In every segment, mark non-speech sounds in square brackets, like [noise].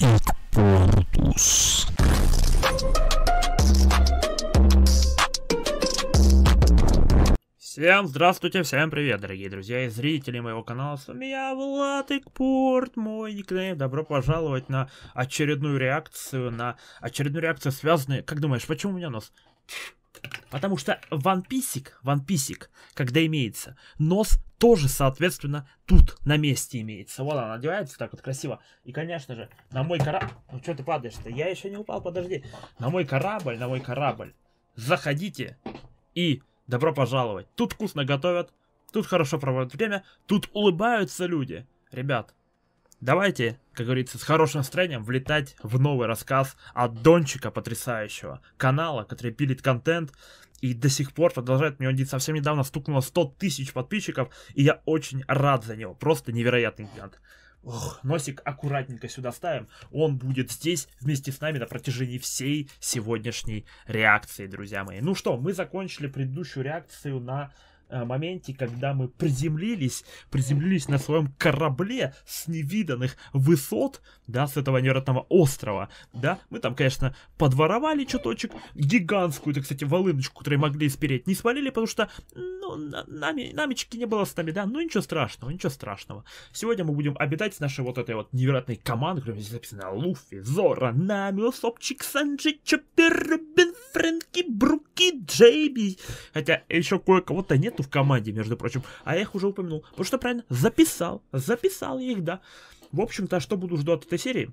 Икпортус. Всем здравствуйте, всем привет, дорогие друзья и зрители моего канала. С вами я, Влад Икпорт, мой никнейм. Добро пожаловать на очередную реакцию, на очередную реакцию, связанную... Как думаешь, почему у меня нос? Потому что ванписик, ванписик, когда имеется нос тоже, соответственно, тут на месте имеется. Вот она одевается так вот красиво. И, конечно же, на мой корабль... Ну, что ты падаешь-то? Я еще не упал, подожди. На мой корабль, на мой корабль. Заходите и добро пожаловать. Тут вкусно готовят, тут хорошо проводят время, тут улыбаются люди. Ребят, давайте, как говорится, с хорошим настроением влетать в новый рассказ от Дончика потрясающего. Канала, который пилит контент, и до сих пор продолжает. Мне он совсем недавно стукнуло 100 тысяч подписчиков, и я очень рад за него. Просто невероятный гигант. Ох, носик аккуратненько сюда ставим. Он будет здесь вместе с нами на протяжении всей сегодняшней реакции, друзья мои. Ну что, мы закончили предыдущую реакцию на Э, моменте, когда мы приземлились, приземлились на своем корабле с невиданных высот, да, с этого невероятного острова, да, мы там, конечно, подворовали чуточек, гигантскую, так кстати, волыночку, которую могли спереть, не свалили, потому что, ну, нами, намечки не было с нами, да, ну, ничего страшного, ничего страшного. Сегодня мы будем обитать с нашей вот этой вот невероятной командой, которая здесь написана Луфи, Зора, Нами, Сопчик, Санджи, Чоппер, Бен, Фрэнки, Бруки, Джейби, хотя еще кое-кого-то нет, нету в команде, между прочим. А я их уже упомянул. Потому что правильно, записал, записал я их, да. В общем-то, что буду ждать от этой серии?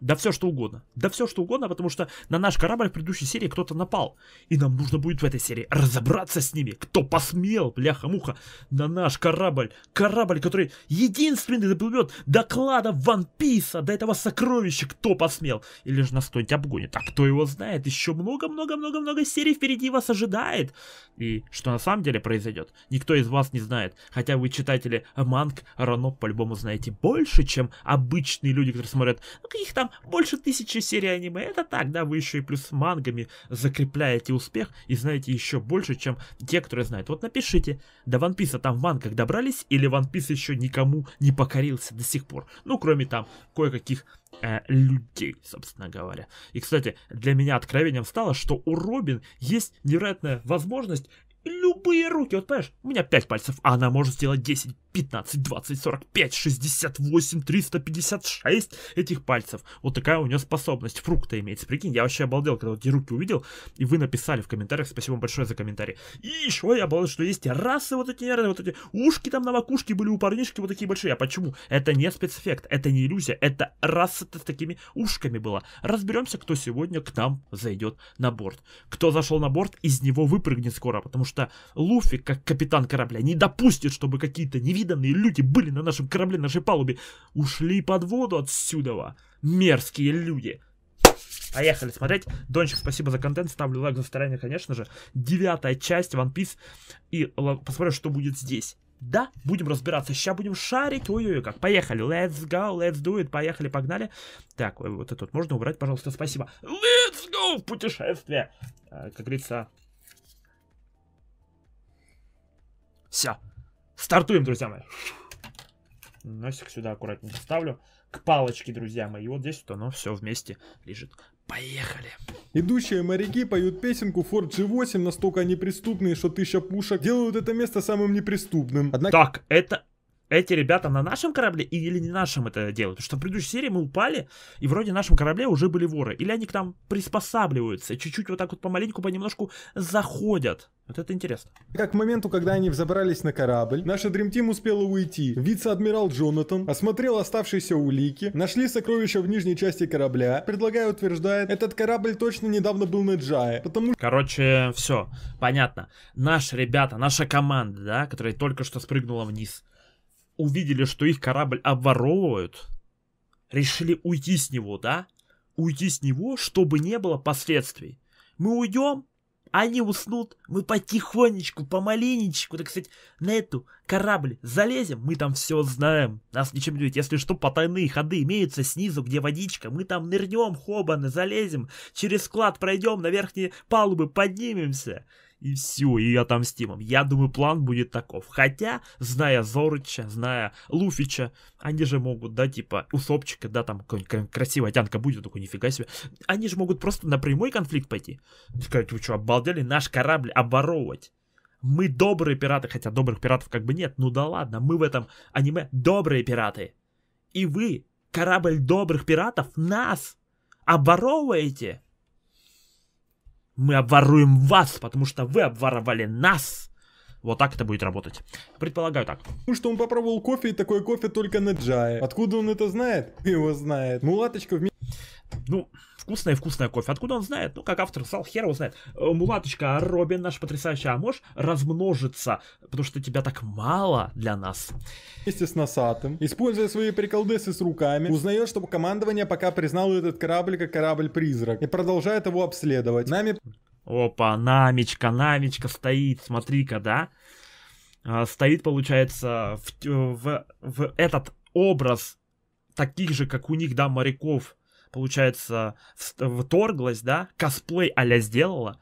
Да все что угодно. Да все что угодно, потому что на наш корабль в предыдущей серии кто-то напал. И нам нужно будет в этой серии разобраться с ними. Кто посмел, бляха-муха, на наш корабль. Корабль, который единственный доплывет доклада клада Ван Писа, до этого сокровища. Кто посмел? Или же нас кто-нибудь обгонит. А кто его знает? Еще много-много-много-много серий впереди вас ожидает. И что на самом деле произойдет, никто из вас не знает. Хотя вы, читатели Манг, Рано, по-любому знаете больше, чем обычные люди, которые смотрят ну, каких-то там больше тысячи серий аниме. Это так, да, вы еще и плюс мангами закрепляете успех и знаете еще больше, чем те, которые знают. Вот напишите, до One Piece а там в мангах добрались или One Piece еще никому не покорился до сих пор? Ну, кроме там кое-каких э, людей, собственно говоря. И, кстати, для меня откровением стало, что у Робин есть невероятная возможность любые руки. Вот понимаешь, у меня 5 пальцев, а она может сделать 10 15, 20, 45, 68, 356 этих пальцев. Вот такая у нее способность. Фрукта имеется. Прикинь, я вообще обалдел, когда вот эти руки увидел, и вы написали в комментариях. Спасибо вам большое за комментарий. И еще я обалдел, что есть расы вот эти нервные, вот эти ушки там на макушке были у парнишки вот такие большие. А почему? Это не спецэффект, это не иллюзия, это раса с такими ушками была. Разберемся, кто сегодня к нам зайдет на борт. Кто зашел на борт, из него выпрыгнет скоро, потому что Луфи, как капитан корабля, не допустит, чтобы какие-то невидимые невиданные люди были на нашем корабле, нашей палубе. Ушли под воду отсюда. Мерзкие люди. Поехали смотреть. Дончик, спасибо за контент. Ставлю лайк за старание, конечно же. Девятая часть One Piece. И посмотрим, что будет здесь. Да, будем разбираться. Сейчас будем шарить. Ой-ой-ой, как. Поехали. Let's go, let's do it. Поехали, погнали. Так, вот этот можно убрать, пожалуйста. Спасибо. Let's go в путешествие. Э, как говорится... Все. Стартуем, друзья мои. Носик сюда аккуратненько ставлю. К палочке, друзья мои. И вот здесь вот оно все вместе лежит. Поехали. Идущие моряки поют песенку Ford G8 настолько неприступные, что тысяча пушек делают это место самым неприступным. Однако... Так, это эти ребята на нашем корабле или не нашем это делают. Потому что в предыдущей серии мы упали, и вроде на нашем корабле уже были воры. Или они к нам приспосабливаются, чуть-чуть вот так вот помаленьку, понемножку заходят. Вот это интересно. Как к моменту, когда они взобрались на корабль, наша Dream Team успела уйти. Вице-адмирал Джонатан осмотрел оставшиеся улики, нашли сокровища в нижней части корабля. Предлагая утверждает, этот корабль точно недавно был на Джае, потому... Короче, все, понятно. Наши ребята, наша команда, да, которая только что спрыгнула вниз, увидели, что их корабль обворовывают, решили уйти с него, да? Уйти с него, чтобы не было последствий. Мы уйдем, они уснут, мы потихонечку, помаленечку, так сказать, на эту корабль залезем, мы там все знаем, нас ничем не будет. Если что, потайные ходы имеются снизу, где водичка, мы там нырнем, хобаны, залезем, через склад пройдем, на верхние палубы поднимемся и все, и отомстим им. Я думаю, план будет таков. Хотя, зная Зорыча, зная Луфича, они же могут, да, типа, Усопчика, да, там какая-нибудь красивая тянка будет, такой нифига себе. Они же могут просто на прямой конфликт пойти. Сказать, вы что, обалдели наш корабль оборовывать? Мы добрые пираты, хотя добрых пиратов как бы нет, ну да ладно, мы в этом аниме добрые пираты. И вы, корабль добрых пиратов, нас оборовываете? Мы обворуем вас, потому что вы обворовали нас. Вот так это будет работать. Предполагаю так. Ну что он попробовал кофе, и такое кофе только на джае. Откуда он это знает? Его знает. Мулаточка в... Ну, Вкусное-вкусное кофе. Откуда он знает? Ну, как автор сал, хер его знает. Э, мулаточка, Робин наш потрясающий, а можешь размножиться? Потому что тебя так мало для нас. Вместе с носатым, используя свои приколдесы с руками, узнает, что командование пока признало этот корабль как корабль-призрак и продолжает его обследовать. Нами... Опа, намечка, намечка стоит, смотри-ка, да? А, стоит, получается, в, в, в этот образ таких же, как у них, да, моряков, получается, вторглась, да, косплей а сделала,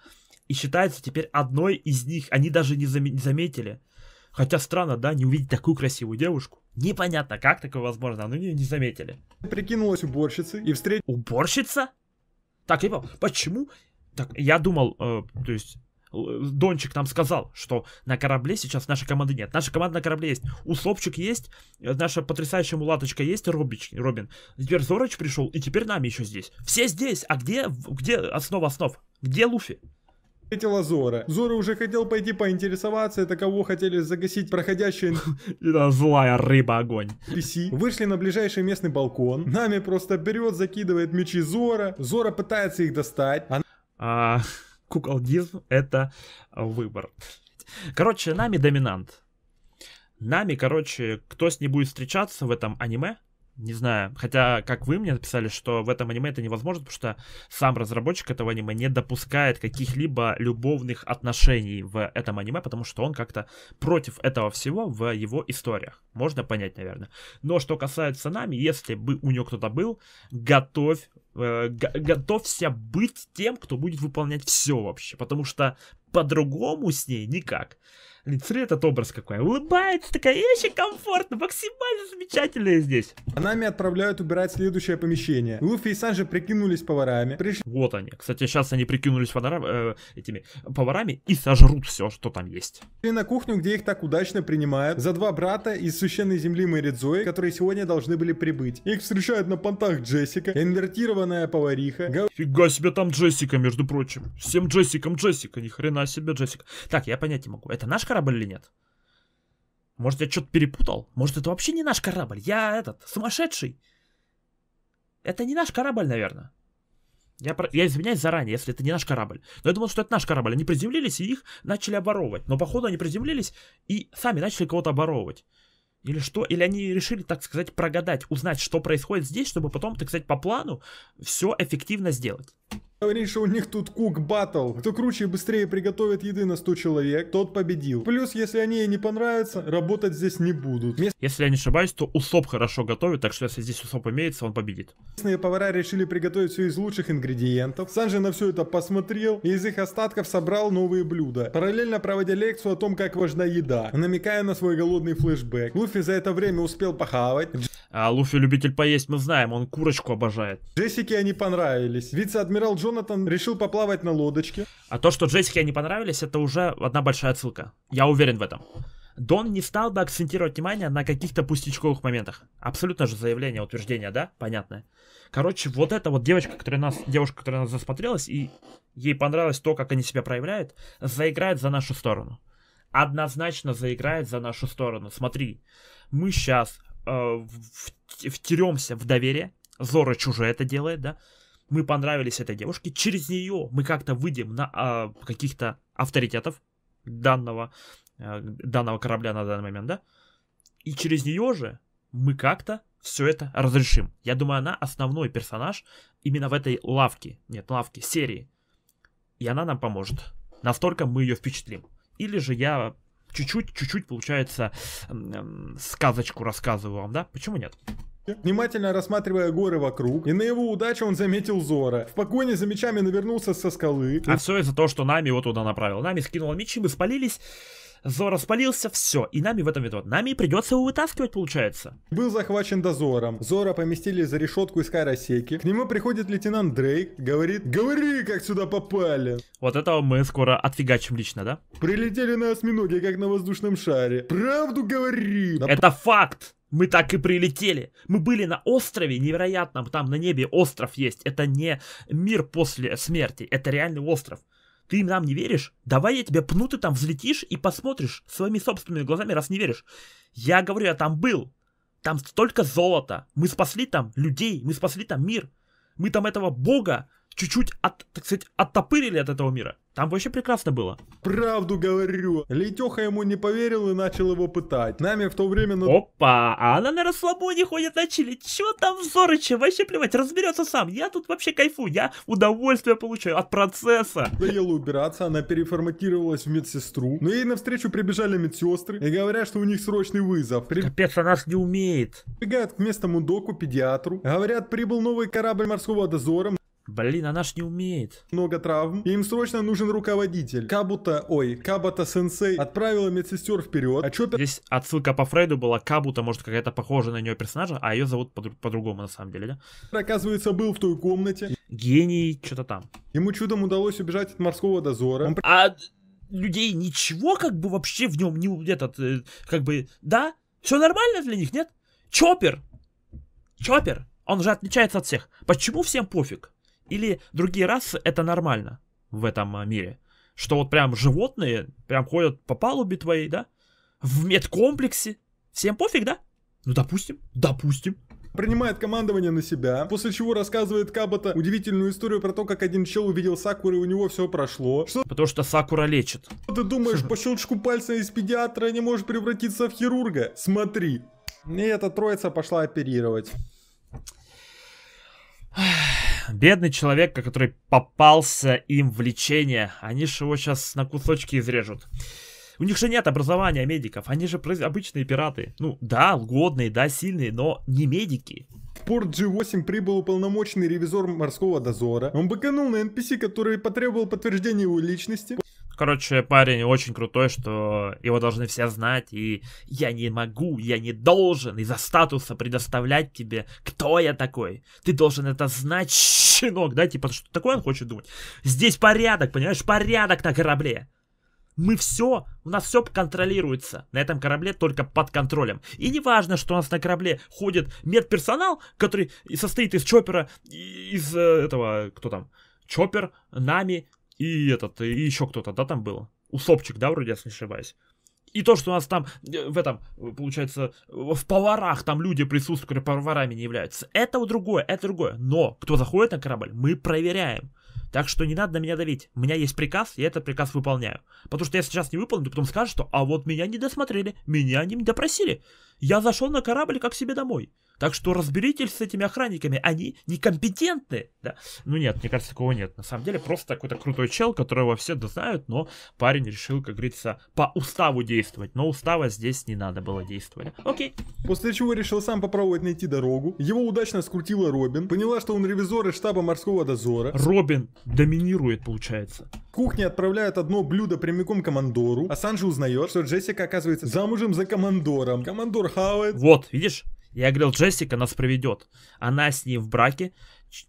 и считается теперь одной из них. Они даже не, заметили. Хотя странно, да, не увидеть такую красивую девушку. Непонятно, как такое возможно, но не, не заметили. Прикинулась уборщица и встретила... Уборщица? Так, я понял, почему? Так, я думал, э, то есть, Дончик нам сказал, что на корабле сейчас нашей команды нет. Наша команда на корабле есть. Усопчик есть, э, наша потрясающая мулаточка есть, Робич, Робин. Теперь Зорыч пришел, и теперь нами еще здесь. Все здесь, а где, где основа основ? Где Луфи? встретила Зора. Зора уже хотел пойти поинтересоваться, это кого хотели загасить проходящие... Это [laughs] злая рыба огонь. PC. Вышли на ближайший местный балкон. Нами просто берет, закидывает мечи Зора. Зора пытается их достать. А куколдизм — это выбор. Короче, Нами доминант. Нами, короче, кто с ней будет встречаться в этом аниме, не знаю. Хотя, как вы мне написали, что в этом аниме это невозможно, потому что сам разработчик этого аниме не допускает каких-либо любовных отношений в этом аниме, потому что он как-то против этого всего в его историях. Можно понять, наверное. Но что касается Нами, если бы у него кто-то был, готовь э, готовься быть тем, кто будет выполнять все вообще, потому что по-другому с ней никак. Лицры этот образ какой. Улыбается такая, и очень комфортно, максимально замечательная здесь. А нами отправляют убирать следующее помещение. Луфи и Санжи прикинулись поварами. Приш... Вот они. Кстати, сейчас они прикинулись поварами, э, этими поварами и сожрут все, что там есть. И на кухню, где их так удачно принимают. За два брата из священной земли Мэридзои, которые сегодня должны были прибыть. Их встречают на понтах Джессика, инвертированная повариха. Гав... Фига себе там Джессика, между прочим. Всем Джессикам Джессика, ни хрена себе Джессика. Так, я понять не могу. Это наш корабль или нет? Может, я что-то перепутал? Может, это вообще не наш корабль? Я этот, сумасшедший. Это не наш корабль, наверное. Я, про... я извиняюсь заранее, если это не наш корабль. Но я думал, что это наш корабль. Они приземлились и их начали оборовывать. Но, походу, они приземлились и сами начали кого-то оборовывать. Или что? Или они решили, так сказать, прогадать, узнать, что происходит здесь, чтобы потом, так сказать, по плану все эффективно сделать. Говорит, что у них тут кук батл. Кто круче и быстрее приготовит еды на 100 человек, тот победил. Плюс, если они ей не понравятся, работать здесь не будут. Мест... Если я не ошибаюсь, то Усоп хорошо готовит, так что если здесь Усоп имеется, он победит. Местные повара решили приготовить все из лучших ингредиентов. Санжи на все это посмотрел и из их остатков собрал новые блюда. Параллельно проводя лекцию о том, как важна еда, намекая на свой голодный флешбэк. Луфи за это время успел похавать. А Луфи любитель поесть, мы знаем, он курочку обожает. Джессики они понравились. Вице-адмирал Джон Джонатан решил поплавать на лодочке. А то, что Джессике не понравились, это уже одна большая отсылка. Я уверен в этом. Дон не стал бы акцентировать внимание на каких-то пустячковых моментах. Абсолютно же заявление, утверждение, да? Понятное. Короче, вот эта вот девочка, которая нас, девушка, которая нас засмотрелась, и ей понравилось то, как они себя проявляют, заиграет за нашу сторону. Однозначно заиграет за нашу сторону. Смотри, мы сейчас э, втеремся в доверие. Зора чужая это делает, да? мы понравились этой девушке, через нее мы как-то выйдем на а, каких-то авторитетов данного, а, данного корабля на данный момент, да, и через нее же мы как-то все это разрешим. Я думаю, она основной персонаж именно в этой лавке, нет, лавке, серии. И она нам поможет. Настолько мы ее впечатлим. Или же я чуть-чуть, чуть-чуть, получается, сказочку рассказываю вам, да? Почему нет? внимательно рассматривая горы вокруг, и на его удачу он заметил Зора. В погоне за мечами навернулся со скалы. А все из-за того, что Нами его туда направил. Нами скинула мечи, мы спалились. Зора спалился, все, и Нами в этом виноват. Нами придется его вытаскивать, получается. Был захвачен дозором. Зора поместили за решетку из Кайросеки. К нему приходит лейтенант Дрейк, говорит, говори, как сюда попали. Вот этого мы скоро отфигачим лично, да? Прилетели на осьминоге, как на воздушном шаре. Правду говори! Это факт! мы так и прилетели. Мы были на острове невероятном, там на небе остров есть. Это не мир после смерти, это реальный остров. Ты нам не веришь? Давай я тебе пну, ты там взлетишь и посмотришь своими собственными глазами, раз не веришь. Я говорю, я там был. Там столько золота. Мы спасли там людей, мы спасли там мир. Мы там этого бога чуть-чуть, от, так сказать, оттопырили от этого мира. Там вообще прекрасно было. Правду говорю. Летеха ему не поверил и начал его пытать. Нами в то время... На... Опа, а она на расслабоне ходит начали. Че там взорыча? Вообще плевать, разберется сам. Я тут вообще кайфу, я удовольствие получаю от процесса. Доело убираться, она переформатировалась в медсестру. Но ей навстречу прибежали медсестры и говорят, что у них срочный вызов. При... Капец, она ж не умеет. Бегают к местному доку, педиатру. Говорят, прибыл новый корабль морского дозора. Блин, она ж не умеет. Много травм, и им срочно нужен руководитель. Кабута, ой, Кабата сенсей отправила медсестер вперед. А чё... Здесь отсылка по Фрейду была Кабута, может какая-то похожая на нее персонажа, а ее зовут по- по-другому на самом деле, да? Оказывается, был в той комнате. Гений, что-то там. Ему чудом удалось убежать от морского дозора. Он... А людей ничего как бы вообще в нем не этот, э, как бы, да? Все нормально для них, нет? Чоппер! Чоппер! Он же отличается от всех. Почему всем пофиг? Или другие расы это нормально в этом а, мире? Что вот прям животные прям ходят по палубе твоей, да? В медкомплексе. Всем пофиг, да? Ну, допустим, допустим принимает командование на себя, после чего рассказывает Кабата удивительную историю про то, как один чел увидел Сакуру и у него все прошло. Что? Потому что Сакура лечит. Ты думаешь, по щелчку пальца из педиатра не может превратиться в хирурга? Смотри. И эта троица пошла оперировать бедный человек, который попался им в лечение. Они же его сейчас на кусочки изрежут. У них же нет образования медиков, они же обычные пираты. Ну да, годные, да, сильные, но не медики. В порт G8 прибыл уполномоченный ревизор морского дозора. Он быканул на NPC, который потребовал подтверждения его личности короче, парень очень крутой, что его должны все знать, и я не могу, я не должен из-за статуса предоставлять тебе, кто я такой. Ты должен это знать, [laughs] щенок, да, типа, что такое он хочет думать. Здесь порядок, понимаешь, порядок на корабле. Мы все, у нас все контролируется на этом корабле, только под контролем. И не важно, что у нас на корабле ходит медперсонал, который состоит из чопера, из э, этого, кто там, чоппер, нами, и этот, и еще кто-то, да, там был? Усопчик, да, вроде, если не ошибаюсь. И то, что у нас там э, в этом, получается, в поварах там люди присутствуют, которые поварами не являются. Это вот другое, это другое. Но кто заходит на корабль, мы проверяем. Так что не надо на меня давить. У меня есть приказ, я этот приказ выполняю. Потому что я сейчас не выполню, ты потом скажут что «А вот меня не досмотрели, меня не допросили. Я зашел на корабль, как себе домой». Так что разберитесь с этими охранниками, они некомпетентны. Да? Ну нет, мне кажется, такого нет. На самом деле просто какой-то крутой чел, которого все знают, но парень решил, как говорится, по уставу действовать. Но устава здесь не надо было действовать. Окей. После чего решил сам попробовать найти дорогу. Его удачно скрутила Робин. Поняла, что он ревизор из штаба морского дозора. Робин доминирует, получается. Кухня отправляет одно блюдо прямиком командору, а Санджи узнает, что Джессика оказывается замужем за командором. Командор хавает. Вот, видишь, я говорил, Джессика нас проведет. Она с ним в браке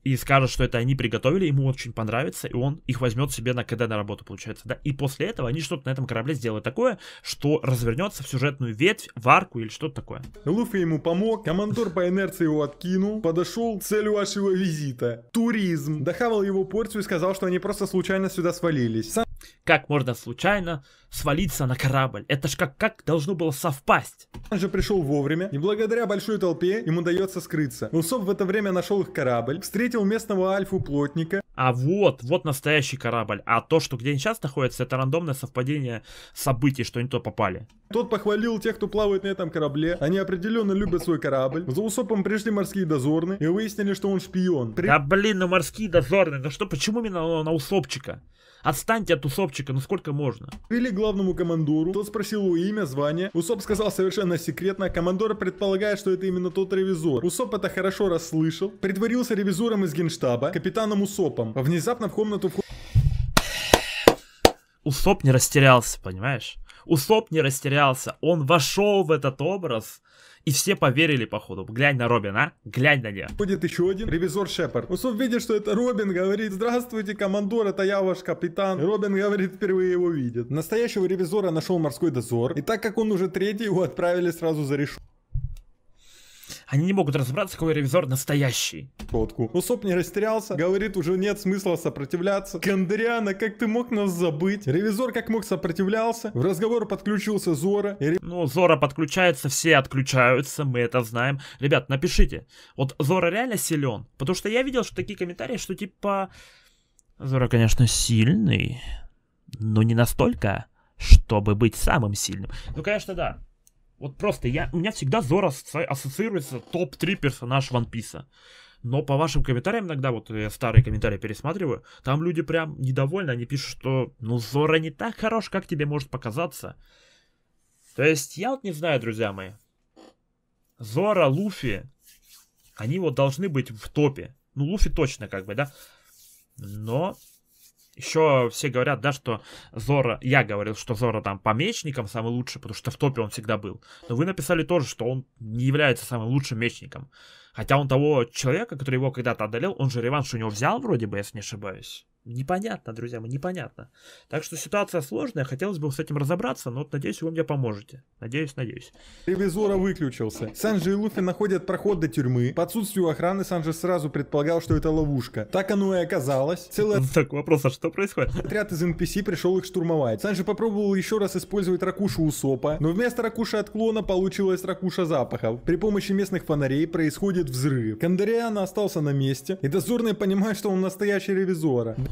и скажет, что это они приготовили, ему очень понравится, и он их возьмет себе на КД на работу, получается, да. И после этого они что-то на этом корабле сделают такое, что развернется в сюжетную ветвь, в арку или что-то такое. Луфи ему помог, командор по инерции его откинул, подошел к целью вашего визита. Туризм. Дохавал его порцию и сказал, что они просто случайно сюда свалились. Как можно случайно свалиться на корабль? Это ж как, как должно было совпасть? Он же пришел вовремя, и благодаря большой толпе ему удается скрыться. Усоп в это время нашел их корабль, встретил местного альфу-плотника. А вот, вот настоящий корабль. А то, что где они сейчас находятся, это рандомное совпадение событий, что они то попали. Тот похвалил тех, кто плавает на этом корабле. Они определенно любят свой корабль. За Усопом пришли морские дозорные и выяснили, что он шпион. При... Да блин, ну морские дозорные, ну что, почему именно на Усопчика? Отстаньте от Усопчика, ну сколько можно? Привели главному командору, тот спросил его имя, звание. Усоп сказал совершенно секретно, командор предполагает, что это именно тот ревизор. Усоп это хорошо расслышал, притворился ревизором из генштаба, капитаном Усопом. Внезапно в комнату входит... Усоп не растерялся, понимаешь? Усоп не растерялся, он вошел в этот образ, и все поверили, походу. Глянь на Робина, а? глянь на нее. Будет еще один ревизор Шепард. Усов ну, видит, что это Робин, говорит, здравствуйте, командор, это я ваш капитан. Робин, говорит, впервые его видит. Настоящего ревизора нашел морской дозор. И так как он уже третий, его отправили сразу за решетку они не могут разобраться, какой ревизор настоящий. Фотку. Усоп не растерялся, говорит, уже нет смысла сопротивляться. Кандриана, как ты мог нас забыть? Ревизор как мог сопротивлялся, в разговор подключился Зора. И... Ну, Зора подключается, все отключаются, мы это знаем. Ребят, напишите, вот Зора реально силен? Потому что я видел, что такие комментарии, что типа... Зора, конечно, сильный, но не настолько, чтобы быть самым сильным. Ну, конечно, да. Вот просто я, у меня всегда Зора ассоциируется топ-3 персонаж One Piece. Но по вашим комментариям иногда, вот я старые комментарии пересматриваю, там люди прям недовольны, они пишут, что ну Зора не так хорош, как тебе может показаться. То есть я вот не знаю, друзья мои. Зора, Луфи, они вот должны быть в топе. Ну, Луфи точно как бы, да? Но еще все говорят, да, что Зора, я говорил, что Зора там по мечникам самый лучший, потому что в топе он всегда был. Но вы написали тоже, что он не является самым лучшим мечником. Хотя он того человека, который его когда-то одолел, он же реванш у него взял вроде бы, если не ошибаюсь. Непонятно, друзья мои, непонятно. Так что ситуация сложная, хотелось бы с этим разобраться, но вот, надеюсь, вы мне поможете. Надеюсь, надеюсь. Ревизора выключился. Санджи и Луфи находят проход до тюрьмы. По отсутствию охраны Санджи сразу предполагал, что это ловушка. Так оно и оказалось. Целый... [laughs] Так, вопрос, а что происходит? Отряд из NPC пришел их штурмовать. Санджи попробовал еще раз использовать ракушу усопа, но вместо ракуши отклона получилась ракуша запахов. При помощи местных фонарей происходит взрыв. Кандариана остался на месте, и дозорные понимают, что он настоящий ревизора.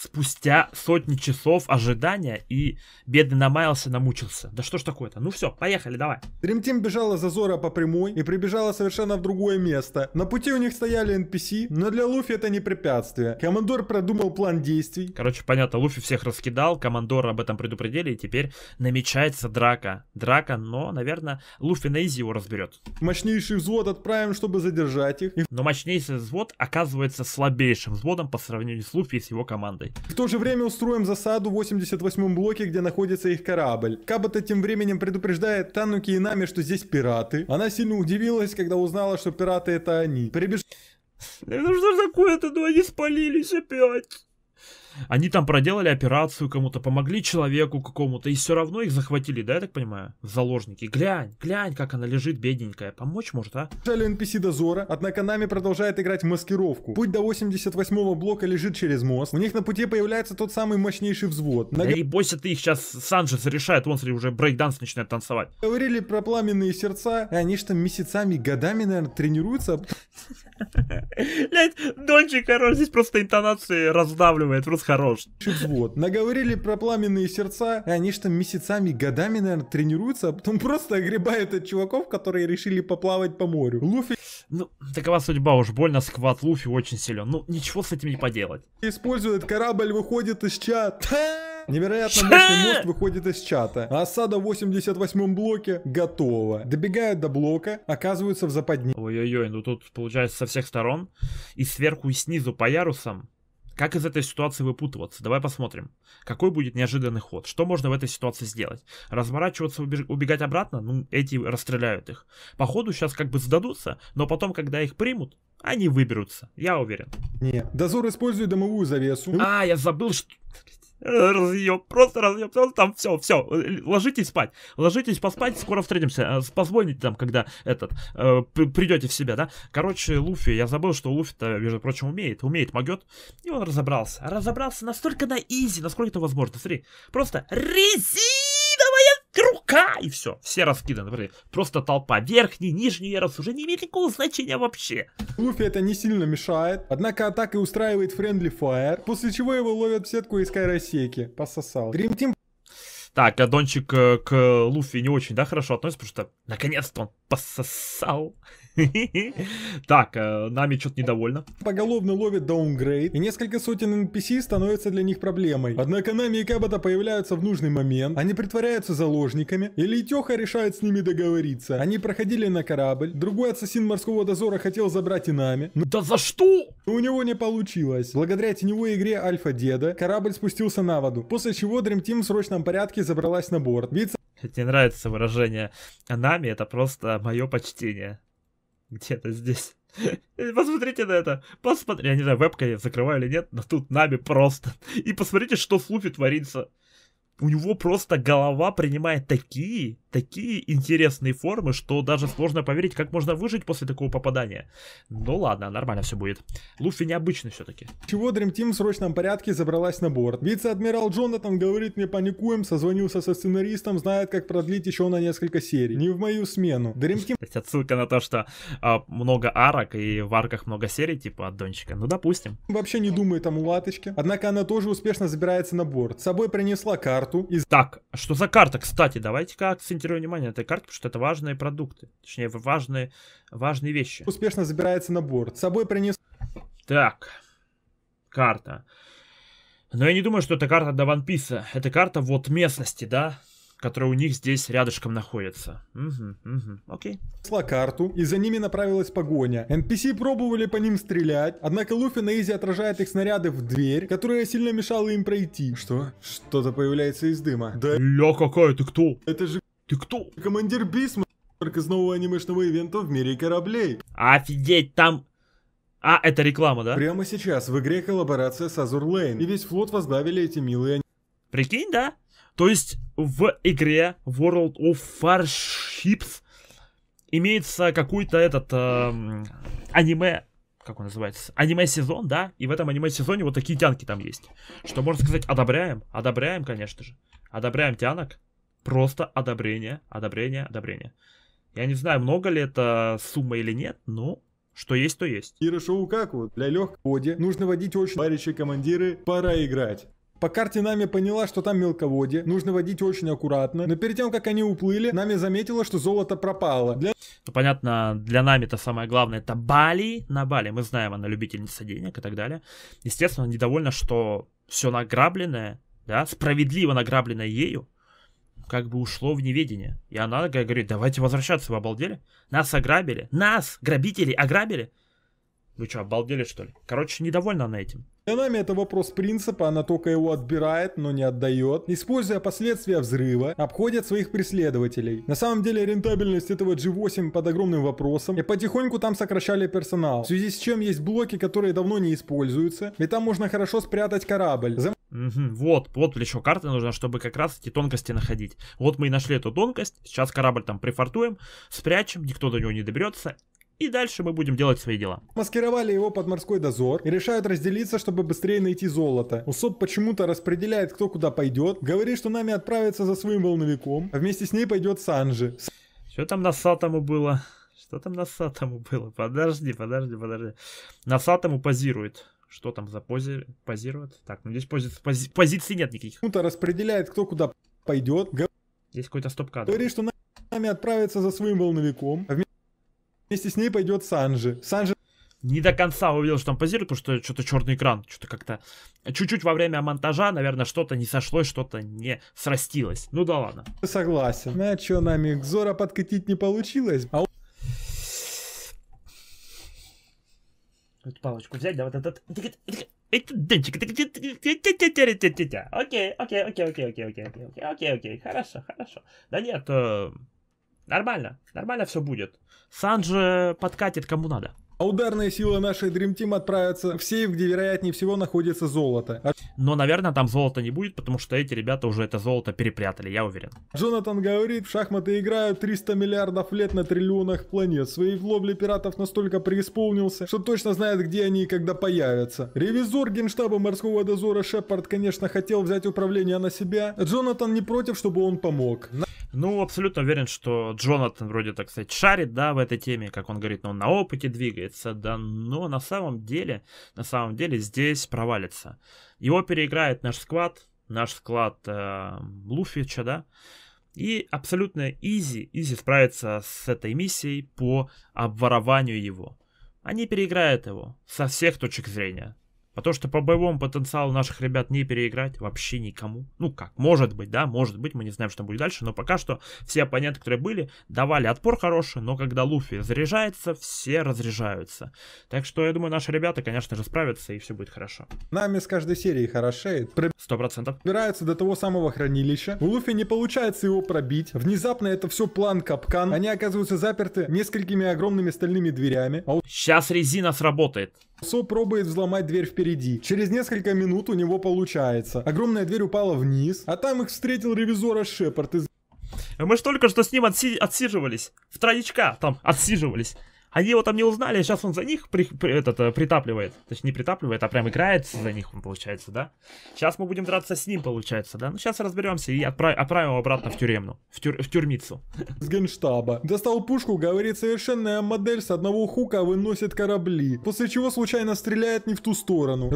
спустя сотни часов ожидания, и бедный намаялся, намучился. Да что ж такое-то? Ну все, поехали, давай. Дримтим бежала за Зора по прямой и прибежала совершенно в другое место. На пути у них стояли NPC, но для Луфи это не препятствие. Командор продумал план действий. Короче, понятно, Луфи всех раскидал, командор об этом предупредили, и теперь намечается драка. Драка, но, наверное, Луфи на изи его разберет. Мощнейший взвод отправим, чтобы задержать их. Но мощнейший взвод оказывается слабейшим взводом по сравнению с Луфи и с его командой. В то же время устроим засаду в 88-м блоке, где находится их корабль. Кабата тем временем предупреждает Тануки и Нами, что здесь пираты. Она сильно удивилась, когда узнала, что пираты это они. Прибеж... Это что такое-то, ну они спалились опять. Они там проделали операцию кому-то, помогли человеку какому-то, и все равно их захватили, да, я так понимаю, в заложники. Глянь, глянь, как она лежит, бедненькая. Помочь может, а? Жали NPC дозора, однако нами продолжает играть маскировку. Путь до 88-го блока лежит через мост. У них на пути появляется тот самый мощнейший взвод. На... Да и бойся ты их сейчас Санджес решает, он смотри, уже брейкданс начинает танцевать. Говорили про пламенные сердца, и они что там месяцами, годами, наверное, тренируются. [laughs] Блять, Дончик, король, здесь просто интонации раздавливает, просто Вопрос хорош. Вот. Наговорили про пламенные сердца, и они что там месяцами, годами, наверное, тренируются, а потом просто огребают от чуваков, которые решили поплавать по морю. Луфи... Ну, такова судьба уж больно, сквад Луфи очень силен. Ну, ничего с этим не поделать. Использует корабль, выходит из чата. Невероятно мощный мост выходит из чата. Осада в 88-м блоке готова. Добегают до блока, оказываются в западне. Ой-ой-ой, ну тут получается со всех сторон. И сверху, и снизу по ярусам как из этой ситуации выпутываться? Давай посмотрим. Какой будет неожиданный ход? Что можно в этой ситуации сделать? Разворачиваться, убегать обратно? Ну, эти расстреляют их. Походу сейчас как бы сдадутся, но потом, когда их примут, они выберутся. Я уверен. Нет. Дозор использует домовую завесу. А, я забыл, что разъеб, просто разъеб, просто там все, все, ложитесь спать, ложитесь поспать, скоро встретимся, э, позвоните там, когда этот, э, придете в себя, да, короче, Луфи, я забыл, что Луфи-то, между прочим, умеет, умеет, могет, и он разобрался, разобрался настолько на изи, насколько это возможно, смотри, просто рези рука, и все, все раскиданы. Просто толпа, верхний, нижний ярус, уже не имеет никакого значения вообще. Луфи это не сильно мешает, однако атакой устраивает Френдли Fire, после чего его ловят в сетку из кайросеки. Пососал. Дрим Team так, Дончик э, к Луфи не очень, да, хорошо относится, потому что наконец-то он пососал. [laughs] Так, э, нами что-то недовольно. Поголовно ловит даунгрейд, и несколько сотен NPC становятся для них проблемой. Однако Нами и Кабата появляются в нужный момент, они притворяются заложниками, или Лейтеха решает с ними договориться. Они проходили на корабль, другой ассасин морского дозора хотел забрать и Нами. Но... Да за что? Но у него не получилось. Благодаря теневой игре Альфа-Деда корабль спустился на воду, после чего Dream Team в срочном порядке забралась на борт. Вице мне нравится выражение нами, это просто мое почтение где-то здесь. [laughs] Посмотрите на это. Посмотрите. Я не знаю, вебка я закрываю или нет, но тут нами просто. И посмотрите, что в лупе творится у него просто голова принимает такие, такие интересные формы, что даже сложно поверить, как можно выжить после такого попадания. Ну ладно, нормально все будет. Луфи необычный все-таки. Чего Dream Team в срочном порядке забралась на борт? Вице-адмирал Джонатан говорит, мне паникуем, созвонился со сценаристом, знает, как продлить еще на несколько серий. Не в мою смену. Dream Team... То есть отсылка на то, что а, много арок и в арках много серий, типа от Дончика. Ну, допустим. Вообще не думает о мулаточке. Однако она тоже успешно забирается на борт. С собой принесла карту, карту. И... Так, а что за карта, кстати? Давайте-ка акцентируем внимание на этой карте, потому что это важные продукты. Точнее, важные, важные вещи. Успешно забирается на борт. С собой принес... Так, карта. Но я не думаю, что это карта до One Piece. Это карта вот местности, да? которые у них здесь рядышком находятся. Угу, угу, окей. Сла карту, и за ними направилась погоня. NPC пробовали по ним стрелять, однако Луфи на изи отражает их снаряды в дверь, которая сильно мешала им пройти. Что? Что-то появляется из дыма. Да... Ля какая, ты кто? Это же... Ты кто? Командир Бисма из нового анимешного ивента в мире кораблей. Офигеть, там а, это реклама, да? Прямо сейчас в игре коллаборация с Azur Lane, и весь флот возглавили эти милые... Прикинь, да? То есть в игре World of Warships имеется какой-то этот э, аниме, как он называется, аниме-сезон, да, и в этом аниме-сезоне вот такие тянки там есть. Что можно сказать, одобряем, одобряем, конечно же, одобряем тянок, просто одобрение, одобрение, одобрение. Я не знаю, много ли это сумма или нет, но что есть, то есть. И как вот, для легкого ходе нужно водить очень товарищи командиры, пора играть. По карте Нами поняла, что там мелководье, нужно водить очень аккуратно, но перед тем, как они уплыли, Нами заметила, что золото пропало. Для... Ну, понятно, для нами это самое главное это Бали. На Бали мы знаем, она любительница денег и так далее. Естественно, недовольна, что все награбленное, да, справедливо награбленное ею, как бы ушло в неведение. И она говорит, давайте возвращаться, вы обалдели? Нас ограбили, нас, грабители, ограбили. Вы что, обалдели что ли? Короче, недовольна она этим. Для нами это вопрос принципа, она только его отбирает, но не отдает, используя последствия взрыва, обходят своих преследователей. На самом деле рентабельность этого G8 под огромным вопросом, и потихоньку там сокращали персонал, в связи с чем есть блоки, которые давно не используются, и там можно хорошо спрятать корабль. За... Угу, вот, вот для чего карта нужна, чтобы как раз эти тонкости находить. Вот мы и нашли эту тонкость, сейчас корабль там прифортуем, спрячем, никто до него не доберется, и дальше мы будем делать свои дела. Маскировали его под морской дозор и решают разделиться, чтобы быстрее найти золото. Усоп почему-то распределяет, кто куда пойдет, говорит, что нами отправится за своим волновиком, а вместе с ней пойдет Санжи. Что там носатому было? Что там носатому было? Подожди, подожди, подожди. Носатому позирует. Что там за пози... позирует? Так, ну здесь пози... Пози... позиций нет никаких. Кто-то распределяет, кто куда пойдет. Здесь какой-то стоп-кадр. Говорит, что нами отправится за своим волновиком, а вместе Вместе с ней пойдет Санжи. Санжи не до конца увидел, что там позирует, потому что что-то черный экран, что-то как-то чуть-чуть во время монтажа, наверное, что-то не сошлось, что-то не срастилось. Ну да ладно. Согласен. На что нами Зора подкатить не получилось. А... Эту палочку взять, да вот этот... Окей, окей, окей, окей, окей, окей, окей, окей, окей, хорошо, хорошо. Да нет, Нормально, нормально все будет. Санджи подкатит кому надо. А ударная сила нашей Dream Team отправится в сейф, где вероятнее всего находится золото. А Но, наверное, там золота не будет, потому что эти ребята уже это золото перепрятали, я уверен. Джонатан говорит, в шахматы играют 300 миллиардов лет на триллионах планет. Свои в лобле пиратов настолько преисполнился, что точно знает, где они и когда появятся. Ревизор генштаба морского дозора Шепард, конечно, хотел взять управление на себя. Джонатан не против, чтобы он помог. Ну, абсолютно уверен, что Джонатан вроде, так сказать, шарит, да, в этой теме, как он говорит, но он на опыте двигается, да, но на самом деле, на самом деле здесь провалится. Его переиграет наш склад, наш склад э, Луфича, да, и абсолютно изи, изи справится с этой миссией по обворованию его. Они переиграют его со всех точек зрения. Потому а что по боевому потенциалу наших ребят не переиграть вообще никому. Ну как, может быть, да, может быть, мы не знаем, что будет дальше, но пока что все оппоненты, которые были, давали отпор хороший, но когда Луфи заряжается, все разряжаются. Так что, я думаю, наши ребята, конечно же, справятся, и все будет хорошо. Нами с каждой серии хорошеет. Сто процентов. Пробираются до того самого хранилища. У Луфи не получается его пробить. Внезапно это все план капкан. Они оказываются заперты несколькими огромными стальными дверями. А у... Сейчас резина сработает. Со пробует взломать дверь вперед впереди. Через несколько минут у него получается. Огромная дверь упала вниз, а там их встретил ревизора Шепард из... Мы ж только что с ним отси... отсиживались. В троечка там отсиживались. Они его там не узнали, сейчас а он за них при, при, этот, э, притапливает. Точнее, не притапливает, а прям играет за них, получается, да? Сейчас мы будем драться с ним, получается, да? Ну, сейчас разберемся и отправ, отправим его обратно в тюремну, в, тюр, в тюрьмицу. С генштаба. Достал пушку, говорит, совершенная модель с одного хука выносит корабли, после чего случайно стреляет не в ту сторону.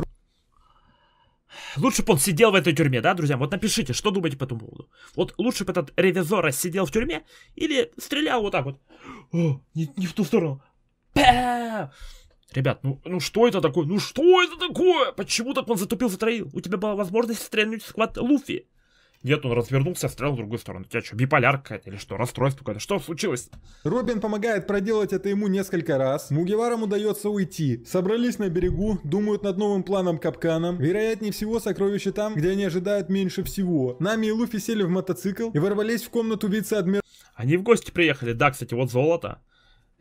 Лучше бы он сидел в этой тюрьме, да, друзья? Вот напишите, что думаете по этому поводу. Вот лучше бы этот ревизор сидел в тюрьме или стрелял вот так вот. О, не, не в ту сторону. Пэ! Ребят, ну, ну что это такое? Ну что это такое? Почему так он затупил, затроил? У тебя была возможность стрельнуть в схват Луфи. Нет, он развернулся, стрелял в другую сторону. У тебя что, биполярка или что? Расстройство какое-то? Что случилось? Робин помогает проделать это ему несколько раз. Мугеварам удается уйти. Собрались на берегу, думают над новым планом капканом. Вероятнее всего, сокровища там, где они ожидают меньше всего. Нами и Луфи сели в мотоцикл и ворвались в комнату вице-адмирала. Они в гости приехали. Да, кстати, вот золото.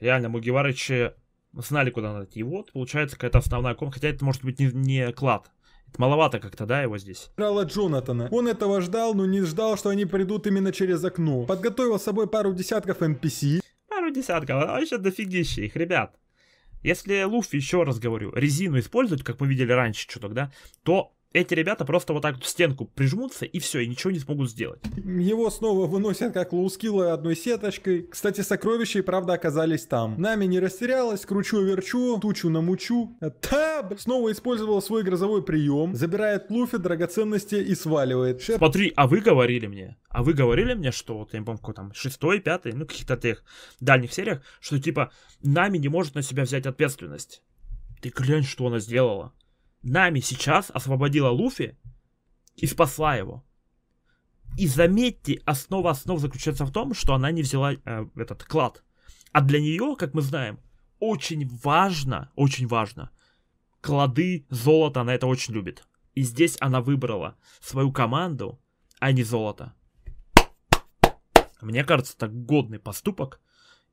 Реально, Мугеварычи знали, куда надо идти. И вот, получается, какая-то основная комната. Хотя это может быть не, не клад. Маловато как-то, да, его здесь? Рала Джонатана. Он этого ждал, но не ждал, что они придут именно через окно. Подготовил с собой пару десятков NPC. Пару десятков, а еще дофигище их, ребят. Если Луф, еще раз говорю, резину использовать, как мы видели раньше чуток, да, то эти ребята просто вот так в стенку прижмутся, и все, и ничего не смогут сделать. Его снова выносят как лоускилла одной сеточкой. Кстати, сокровища и правда оказались там. Нами не растерялась, кручу-верчу, тучу намучу. А Таб! снова использовала свой грозовой прием, забирает Луфи драгоценности и сваливает. Шеп... Смотри, а вы говорили мне, а вы говорили мне, что вот, я не помню, какой там, шестой, пятый, ну, каких-то тех дальних сериях, что типа Нами не может на себя взять ответственность. Ты глянь, что она сделала нами сейчас освободила Луфи и спасла его. И заметьте, основа основ заключается в том, что она не взяла э, этот клад. А для нее, как мы знаем, очень важно, очень важно, клады, золото, она это очень любит. И здесь она выбрала свою команду, а не золото. Мне кажется, это годный поступок.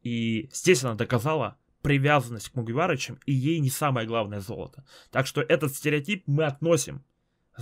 И здесь она доказала, привязанность к Мугиварычам, и ей не самое главное золото. Так что этот стереотип мы относим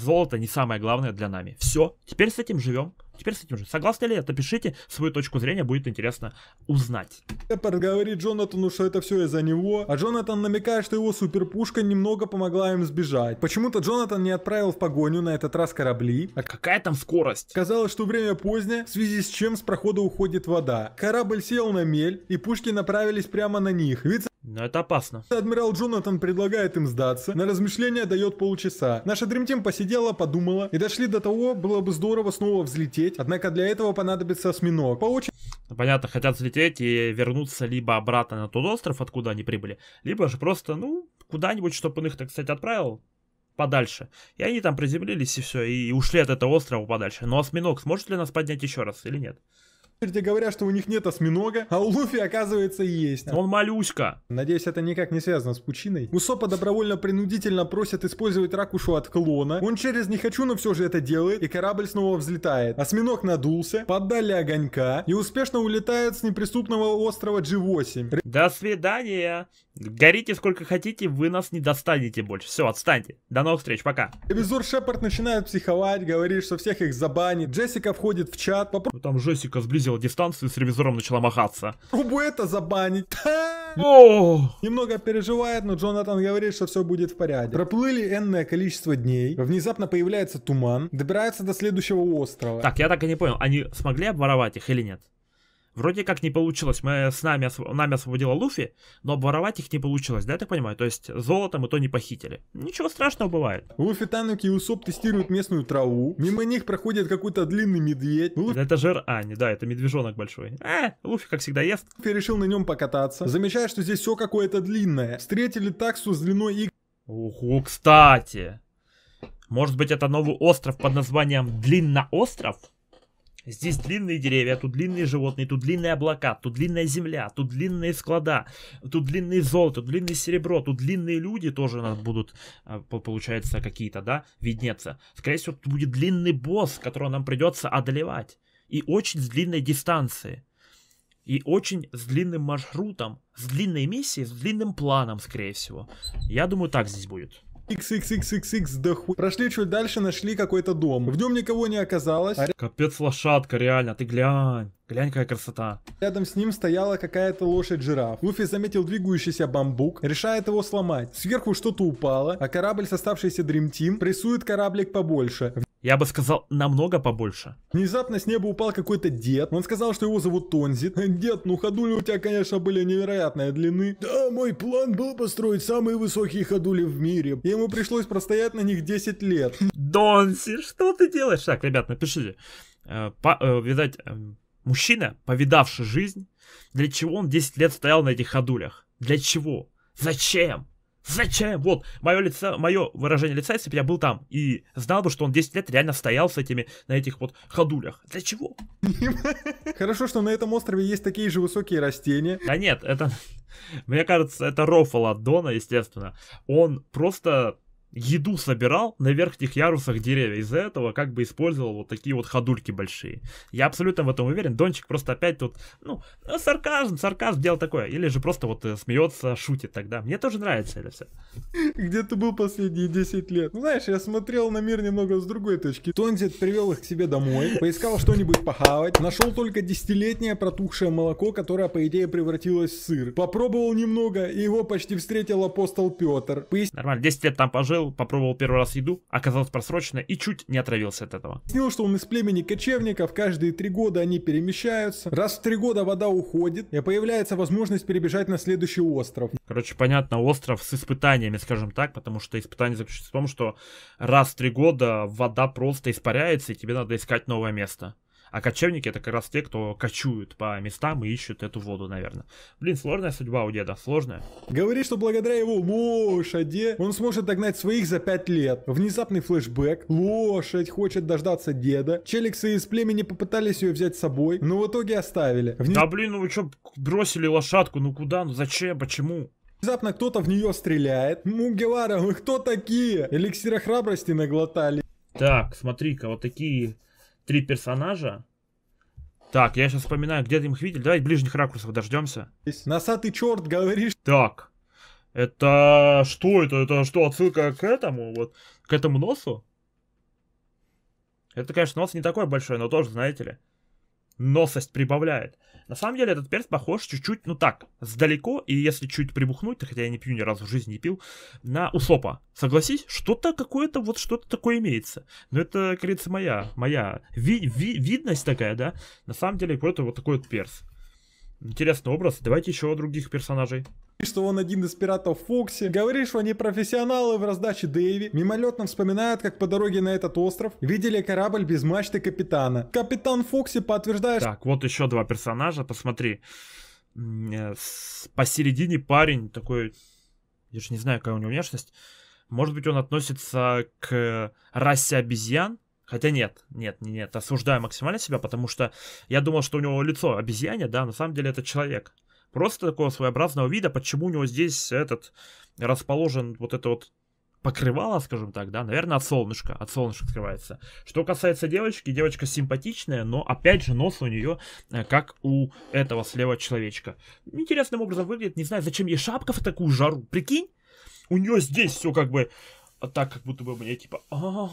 Золото не самое главное для нами. Все, теперь с этим живем. Теперь с этим же. Согласны ли это? Пишите свою точку зрения, будет интересно узнать. Эппорт говорит Джонатану, что это все из-за него, а Джонатан намекает, что его суперпушка немного помогла им сбежать. Почему-то Джонатан не отправил в погоню на этот раз корабли. А какая там скорость? Казалось, что время позднее, в связи с чем с прохода уходит вода. Корабль сел на мель, и пушки направились прямо на них. Ведь но это опасно. Адмирал Джонатан предлагает им сдаться. На размышление дает полчаса. Наша Dream Team посидела, подумала. И дошли до того, было бы здорово снова взлететь. Однако для этого понадобится осьминог. По очереди... Ну, понятно, хотят взлететь и вернуться либо обратно на тот остров, откуда они прибыли, либо же просто, ну, куда-нибудь, чтобы он их, так сказать, отправил подальше. И они там приземлились и все, и ушли от этого острова подальше. Но осьминог сможет ли нас поднять еще раз или нет? Тебе говорят, что у них нет осьминога, а у Луфи, оказывается, есть. Он малюська. Надеюсь, это никак не связано с пучиной. Усопа добровольно-принудительно просят использовать ракушу от клона. Он через «не хочу», но все же это делает, и корабль снова взлетает. Осьминог надулся, поддали огонька и успешно улетает с неприступного острова G8. До свидания. Горите сколько хотите, вы нас не достанете больше. Все, отстаньте. До новых встреч, пока. Ревизор Шепард начинает психовать, говорит, что всех их забанит. Джессика входит в чат. Попро... Ну, там Джессика сблизилась сузила дистанцию и с ревизором начала махаться. Трубу это забанить. [laughs] О! Немного переживает, но Джонатан говорит, что все будет в порядке. Проплыли энное количество дней, внезапно появляется туман, добираются до следующего острова. Так, я так и не понял, они смогли обворовать их или нет? Вроде как не получилось. Мы с нами, нами освободила Луфи, но обворовать их не получилось, да, я так понимаю? То есть золото мы то не похитили. Ничего страшного бывает. Луфи, Тануки и Усоп тестируют местную траву. Мимо них проходит какой-то длинный медведь. Луфи... Это жир Ани, да, это медвежонок большой. А, Луфи, как всегда, ест. Луфи решил на нем покататься. Замечаю, что здесь все какое-то длинное. Встретили таксу с длиной и... Уху, кстати. Может быть, это новый остров под названием Длинноостров? Здесь длинные деревья, тут длинные животные, тут длинные облака, тут длинная земля, тут длинные склада, тут длинные золото, тут длинное серебро, тут длинные люди тоже у нас будут, а, получается, какие-то, да, виднеться. Скорее всего, тут будет длинный босс, которого нам придется одолевать. И очень с длинной дистанции. И очень с длинным маршрутом, с длинной миссией, с длинным планом, скорее всего. Я думаю, так здесь будет. XXXXX да хуй. Прошли чуть дальше, нашли какой-то дом. В нем никого не оказалось. Капец лошадка, реально, ты глянь. Глянь, какая красота. Рядом с ним стояла какая-то лошадь жираф. Луфи заметил двигающийся бамбук, решает его сломать. Сверху что-то упало, а корабль, составшийся Dream Team, прессует кораблик побольше. Я бы сказал, намного побольше. Внезапно с неба упал какой-то дед. Он сказал, что его зовут Тонзит. [laughs] Дед, ну ходули у тебя, конечно, были невероятные длины. Да, мой план был построить самые высокие ходули в мире. И ему пришлось простоять на них 10 лет. [laughs] Донзи, что ты делаешь? Так, ребят, напишите. Э, по, э, видать, э, мужчина, повидавший жизнь, для чего он 10 лет стоял на этих ходулях? Для чего? Зачем? Зачем? Вот, мое лицо, мое выражение лица, если бы я был там и знал бы, что он 10 лет реально стоял с этими, на этих вот ходулях. Для чего? Хорошо, что на этом острове есть такие же высокие растения. Да нет, это... [laughs] Мне кажется, это рофл от Дона, естественно. Он просто еду собирал на верхних ярусах деревья. Из-за этого как бы использовал вот такие вот ходульки большие. Я абсолютно в этом уверен. Дончик просто опять тут, ну, сарказм, сарказм, дело такое. Или же просто вот э, смеется, шутит тогда. Мне тоже нравится это все. Где ты был последние 10 лет? Ну, знаешь, я смотрел на мир немного с другой точки. Тонзит привел их к себе домой, поискал что-нибудь похавать, нашел только десятилетнее протухшее молоко, которое, по идее, превратилось в сыр. Попробовал немного, и его почти встретил апостол Петр. Пояс... Нормально, 10 лет там пожил, открыл, попробовал первый раз еду, оказалось просрочено и чуть не отравился от этого. Снял, что он из племени кочевников, каждые три года они перемещаются. Раз в три года вода уходит, и появляется возможность перебежать на следующий остров. Короче, понятно, остров с испытаниями, скажем так, потому что испытание заключается в том, что раз в три года вода просто испаряется, и тебе надо искать новое место. А кочевники это как раз те, кто кочуют по местам и ищут эту воду, наверное. Блин, сложная судьба у деда, сложная. Говори, что благодаря его лошади он сможет догнать своих за 5 лет. Внезапный флешбэк. Лошадь хочет дождаться деда. Челиксы из племени попытались ее взять с собой, но в итоге оставили. Вне... Да блин, ну вы что, бросили лошадку? Ну куда? Ну зачем? Почему? Внезапно кто-то в нее стреляет. Мугелара, ну, вы кто такие? Эликсира храбрости наглотали. Так, смотри-ка, вот такие три персонажа. Так, я сейчас вспоминаю, где ты их видел. Давай ближних ракурсов дождемся. Носатый черт, говоришь. Так. Это что это? Это что, отсылка к этому? Вот к этому носу? Это, конечно, нос не такой большой, но тоже, знаете ли носость прибавляет. На самом деле этот перц похож чуть-чуть, ну так, сдалеко, и если чуть прибухнуть, хотя я не пью ни разу в жизни не пил, на усопа. Согласись, что-то какое-то, вот что-то такое имеется. Но это, как говорится, моя, моя ви ви видность такая, да? На самом деле, какой-то вот такой вот перс. Интересный образ. Давайте еще о других персонажей что он один из пиратов Фокси, говорит, что они профессионалы в раздаче Дэви, мимолетно вспоминает, как по дороге на этот остров видели корабль без мачты капитана. Капитан Фокси подтверждает... Так, вот еще два персонажа, посмотри. Э, посередине парень такой... Я же не знаю, какая у него внешность. Может быть, он относится к расе обезьян? Хотя нет, нет, нет, осуждаю максимально себя, потому что я думал, что у него лицо обезьяне, да, на самом деле это человек. Просто такого своеобразного вида, почему у него здесь этот расположен вот это вот покрывало, скажем так, да, наверное, от солнышка, от солнышка скрывается. Что касается девочки, девочка симпатичная, но, опять же, нос у нее, э, как у этого слева человечка. Интересным образом выглядит, не знаю, зачем ей шапка в такую жару, прикинь? У нее здесь все как бы, а так как будто бы мне типа, «А,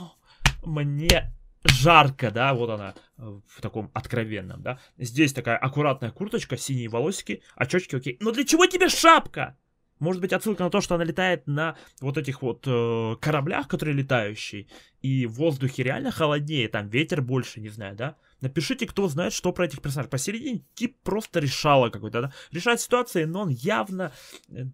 мне жарко, да, вот она э, в таком откровенном, да. Здесь такая аккуратная курточка, синие волосики, очечки, окей. Но для чего тебе шапка? Может быть, отсылка на то, что она летает на вот этих вот э, кораблях, которые летающие, и в воздухе реально холоднее, там ветер больше, не знаю, да? Напишите, кто знает, что про этих персонажей. Посередине тип просто решала какой-то, да? Решает ситуации, но он явно э,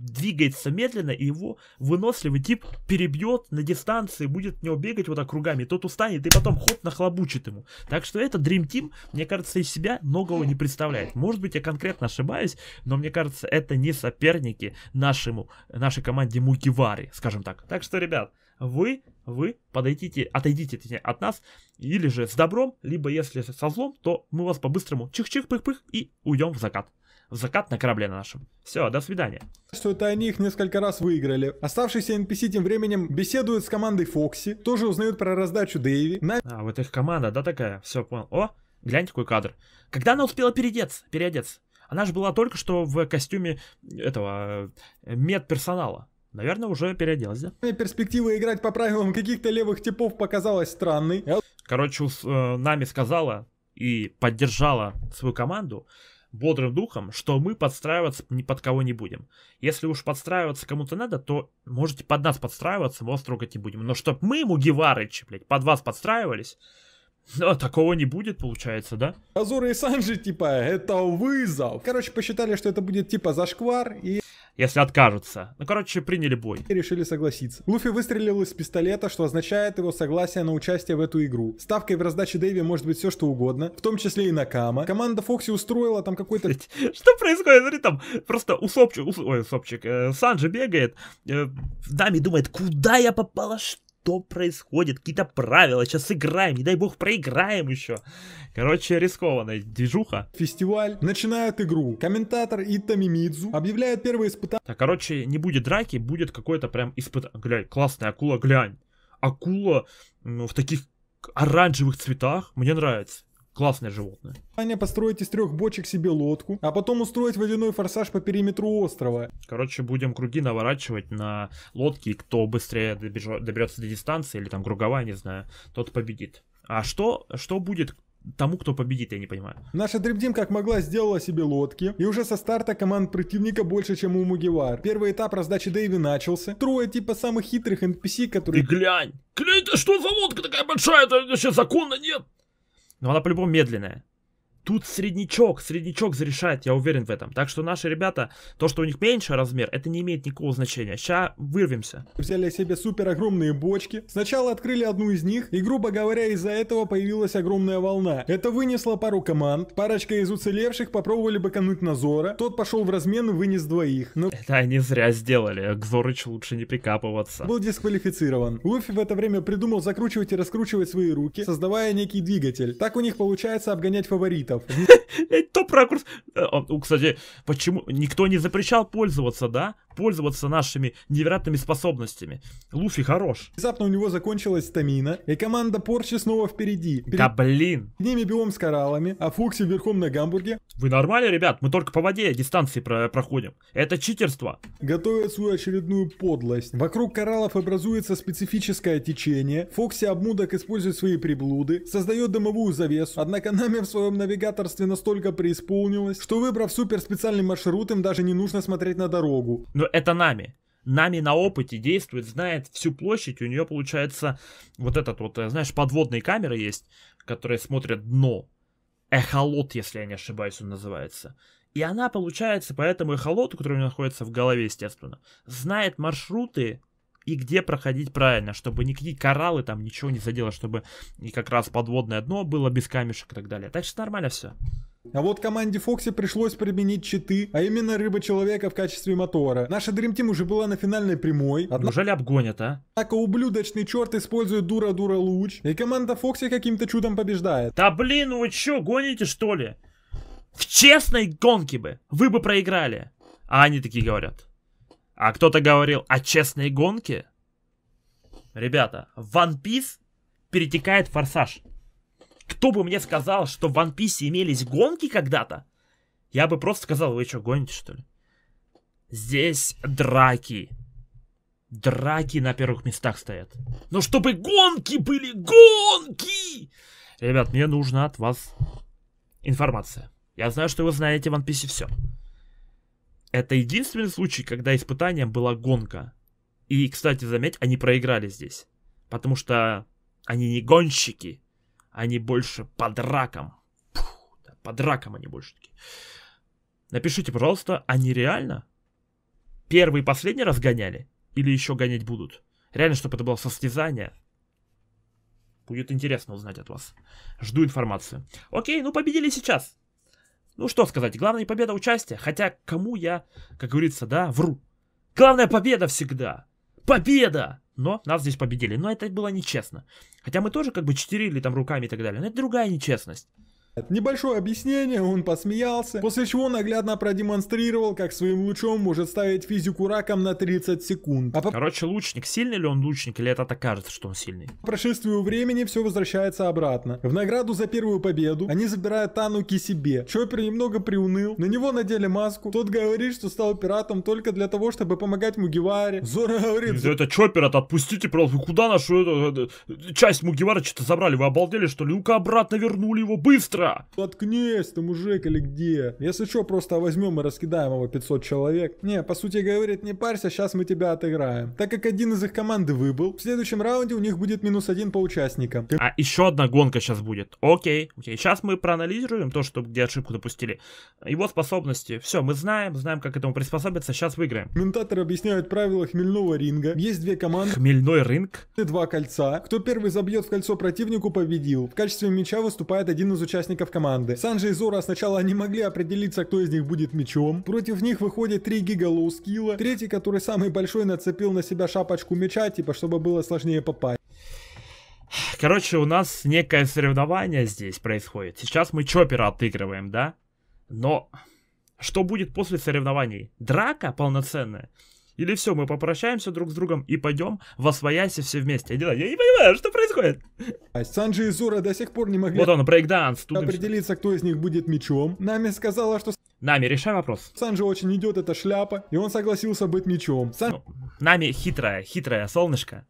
двигается медленно, и его выносливый тип перебьет на дистанции, будет не него бегать вот так кругами, тот устанет, и потом хоп, нахлобучит ему. Так что этот Dream Team, мне кажется, из себя многого не представляет. Может быть, я конкретно ошибаюсь, но мне кажется, это не соперники нашему, нашей команде Мукивари, скажем так. Так что, ребят, вы, вы подойдите, отойдите точнее, от нас, или же с добром, либо если со злом, то мы вас по-быстрому чих-чих-пых-пых и уйдем в закат в закат на корабле нашем. Все, до свидания. Что это они их несколько раз выиграли. Оставшиеся NPC тем временем беседуют с командой Фокси, тоже узнают про раздачу Дэйви. На... А, вот их команда, да, такая? Все, понял. О, гляньте какой кадр. Когда она успела переодеться? переодеться? Она же была только что в костюме этого э, медперсонала. Наверное, уже переоделась, да? Перспектива играть по правилам каких-то левых типов показалась странной. Короче, э, нами сказала и поддержала свою команду бодрым духом, что мы подстраиваться ни под кого не будем. Если уж подстраиваться кому-то надо, то можете под нас подстраиваться, мы вас трогать не будем. Но чтоб мы, Мугиварычи, блядь, под вас подстраивались, да, [laughs] такого не будет, получается, да? Азура и Санжи, типа, это вызов. Короче, посчитали, что это будет, типа, зашквар, и если откажутся. Ну, короче, приняли бой. И решили согласиться. Луфи выстрелил из пистолета, что означает его согласие на участие в эту игру. Ставкой в раздаче Дэви может быть все что угодно, в том числе и Накама. Команда Фокси устроила там какой-то... [laughs] Что происходит? Смотри, там просто усопчик, ус... ой, усопчик, э, Санджи бегает, Дами э, думает, куда я попала, что что происходит, какие-то правила, сейчас играем, не дай бог проиграем еще. Короче, рискованная движуха. Фестиваль начинает игру. Комментатор Итами Мидзу объявляет первое испытание. Так, короче, не будет драки, будет какое-то прям испытание. Глянь, классная акула, глянь. Акула ну, в таких оранжевых цветах, мне нравится. Классное животное. Аня построить из трех бочек себе лодку, а потом устроить водяной форсаж по периметру острова. Короче, будем круги наворачивать на лодке, и кто быстрее добежо- доберется до дистанции, или там круговая, не знаю, тот победит. А что, что будет, тому, кто победит, я не понимаю. Наша дриптим как могла сделала себе лодки, и уже со старта команд противника больше, чем у Мугивар. Первый этап раздачи Дэйви начался. Трое типа самых хитрых NPC, которые... Ты глянь! Глянь, что за лодка такая большая? Это вообще законно нет! Но она по-любому медленная. Тут среднячок, среднячок зарешает, я уверен в этом. Так что наши ребята, то, что у них меньше размер, это не имеет никакого значения. Сейчас вырвемся. Взяли себе супер огромные бочки. Сначала открыли одну из них, и, грубо говоря, из-за этого появилась огромная волна. Это вынесло пару команд. Парочка из уцелевших попробовали бакануть на Зора. Тот пошел в размен и вынес двоих. Но... Это они зря сделали. К Зорыч лучше не прикапываться. Был дисквалифицирован. Луфи в это время придумал закручивать и раскручивать свои руки, создавая некий двигатель. Так у них получается обгонять фаворитов. [laughs] Это Топ-ракурс. Э, кстати, почему никто не запрещал пользоваться, да? пользоваться нашими невероятными способностями. Луфи хорош. Внезапно у него закончилась стамина, и команда Порчи снова впереди. Перед... Да блин! С ними бьем с кораллами, а Фукси верхом на гамбурге. Вы нормально, ребят? Мы только по воде дистанции про проходим. Это читерство. Готовят свою очередную подлость. Вокруг кораллов образуется специфическое течение. Фокси обмудок использует свои приблуды, создает дымовую завесу. Однако нами в своем навигаторстве настолько преисполнилось, что выбрав супер специальный маршрут, им даже не нужно смотреть на дорогу. Но это нами. Нами на опыте действует, знает всю площадь, у нее получается вот этот вот, э, знаешь, подводные камеры есть, которые смотрят дно. Эхолот, если я не ошибаюсь, он называется. И она, получается, по этому эхолоту, который у нее находится в голове, естественно, знает маршруты и где проходить правильно, чтобы никакие кораллы там ничего не задело, чтобы и как раз подводное дно было без камешек и так далее. Так что нормально все. А вот команде Фокси пришлось применить читы, а именно рыба-человека в качестве мотора. Наша Dream Team уже была на финальной прямой. Однако... Неужели обгонят, а? Однако ублюдочный черт использует дура-дура луч, и команда Фокси каким-то чудом побеждает. Да блин, ну вы чё, гоните что ли? В честной гонке бы вы бы проиграли. А они такие говорят. А кто-то говорил о честной гонке? Ребята, One Piece перетекает в форсаж. Кто бы мне сказал, что в One Piece имелись гонки когда-то, я бы просто сказал, вы что, гоните, что ли? Здесь драки. Драки на первых местах стоят. Но ну, чтобы гонки были, гонки! Ребят, мне нужна от вас информация. Я знаю, что вы знаете в One Piece все. Это единственный случай, когда испытанием была гонка. И, кстати, заметь, они проиграли здесь. Потому что они не гонщики. Они больше под раком. Фух, да, под раком они больше такие. Напишите, пожалуйста, они реально первый и последний раз гоняли? Или еще гонять будут? Реально, чтобы это было состязание. Будет интересно узнать от вас. Жду информацию. Окей, ну победили сейчас. Ну что сказать, главная победа участия. Хотя кому я, как говорится, да, вру. Главная победа всегда. Победа! но нас здесь победили. Но это было нечестно. Хотя мы тоже как бы читерили там руками и так далее. Но это другая нечестность. Небольшое объяснение, он посмеялся, после чего наглядно продемонстрировал, как своим лучом может ставить физику раком на 30 секунд. А по... Короче, лучник. Сильный ли он лучник, или это так кажется, что он сильный? По прошествию времени все возвращается обратно. В награду за первую победу они забирают тануки себе. Чоппер немного приуныл, на него надели маску. Тот говорит, что стал пиратом только для того, чтобы помогать Мугиваре. Зора говорит... Это Чоппер, это отпустите, пожалуйста, куда нашу это, э, часть Мугивара что-то забрали? Вы обалдели, что ли? Ну-ка обратно вернули его, быстро! Ха! ты, мужик, или где? Если что, просто возьмем и раскидаем его 500 человек. Не, по сути говорит, не парься, сейчас мы тебя отыграем. Так как один из их команды выбыл, в следующем раунде у них будет минус один по участникам. А еще одна гонка сейчас будет. Окей, окей. Сейчас мы проанализируем то, что где ошибку допустили. Его способности. Все, мы знаем, знаем, как этому приспособиться. Сейчас выиграем. Ментаторы объясняют правила хмельного ринга. Есть две команды. Хмельной ринг. Ты два кольца. Кто первый забьет в кольцо противнику, победил. В качестве мяча выступает один из участников участников команды. Санджи и Зора сначала не могли определиться, кто из них будет мечом. Против них выходит 3 гига лоу-скилла. Третий, который самый большой, нацепил на себя шапочку меча, типа, чтобы было сложнее попасть. Короче, у нас некое соревнование здесь происходит. Сейчас мы чопера отыгрываем, да? Но что будет после соревнований? Драка полноценная? Или все, мы попрощаемся друг с другом и пойдем во своясе все вместе. Я не понимаю, что происходит. А Санджи и Зура до сих пор не могли... Вот он, брейкданс. Тут определиться, кто из них будет мечом. Нами сказала, что... Нами, решай вопрос. Санджи очень идет эта шляпа, и он согласился быть мечом. Сан... Ну, нами хитрая, хитрая солнышко.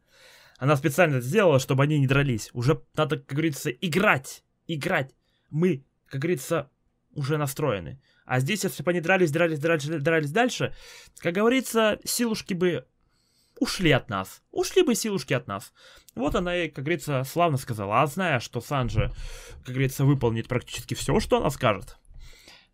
Она специально это сделала, чтобы они не дрались. Уже надо, как говорится, играть. Играть. Мы, как говорится, уже настроены. А здесь все они дрались, дрались, дрались, дрались дальше. Как говорится, силушки бы ушли от нас. Ушли бы силушки от нас. Вот она и, как говорится, славно сказала. А зная, что Санджи, как говорится, выполнит практически все, что она скажет.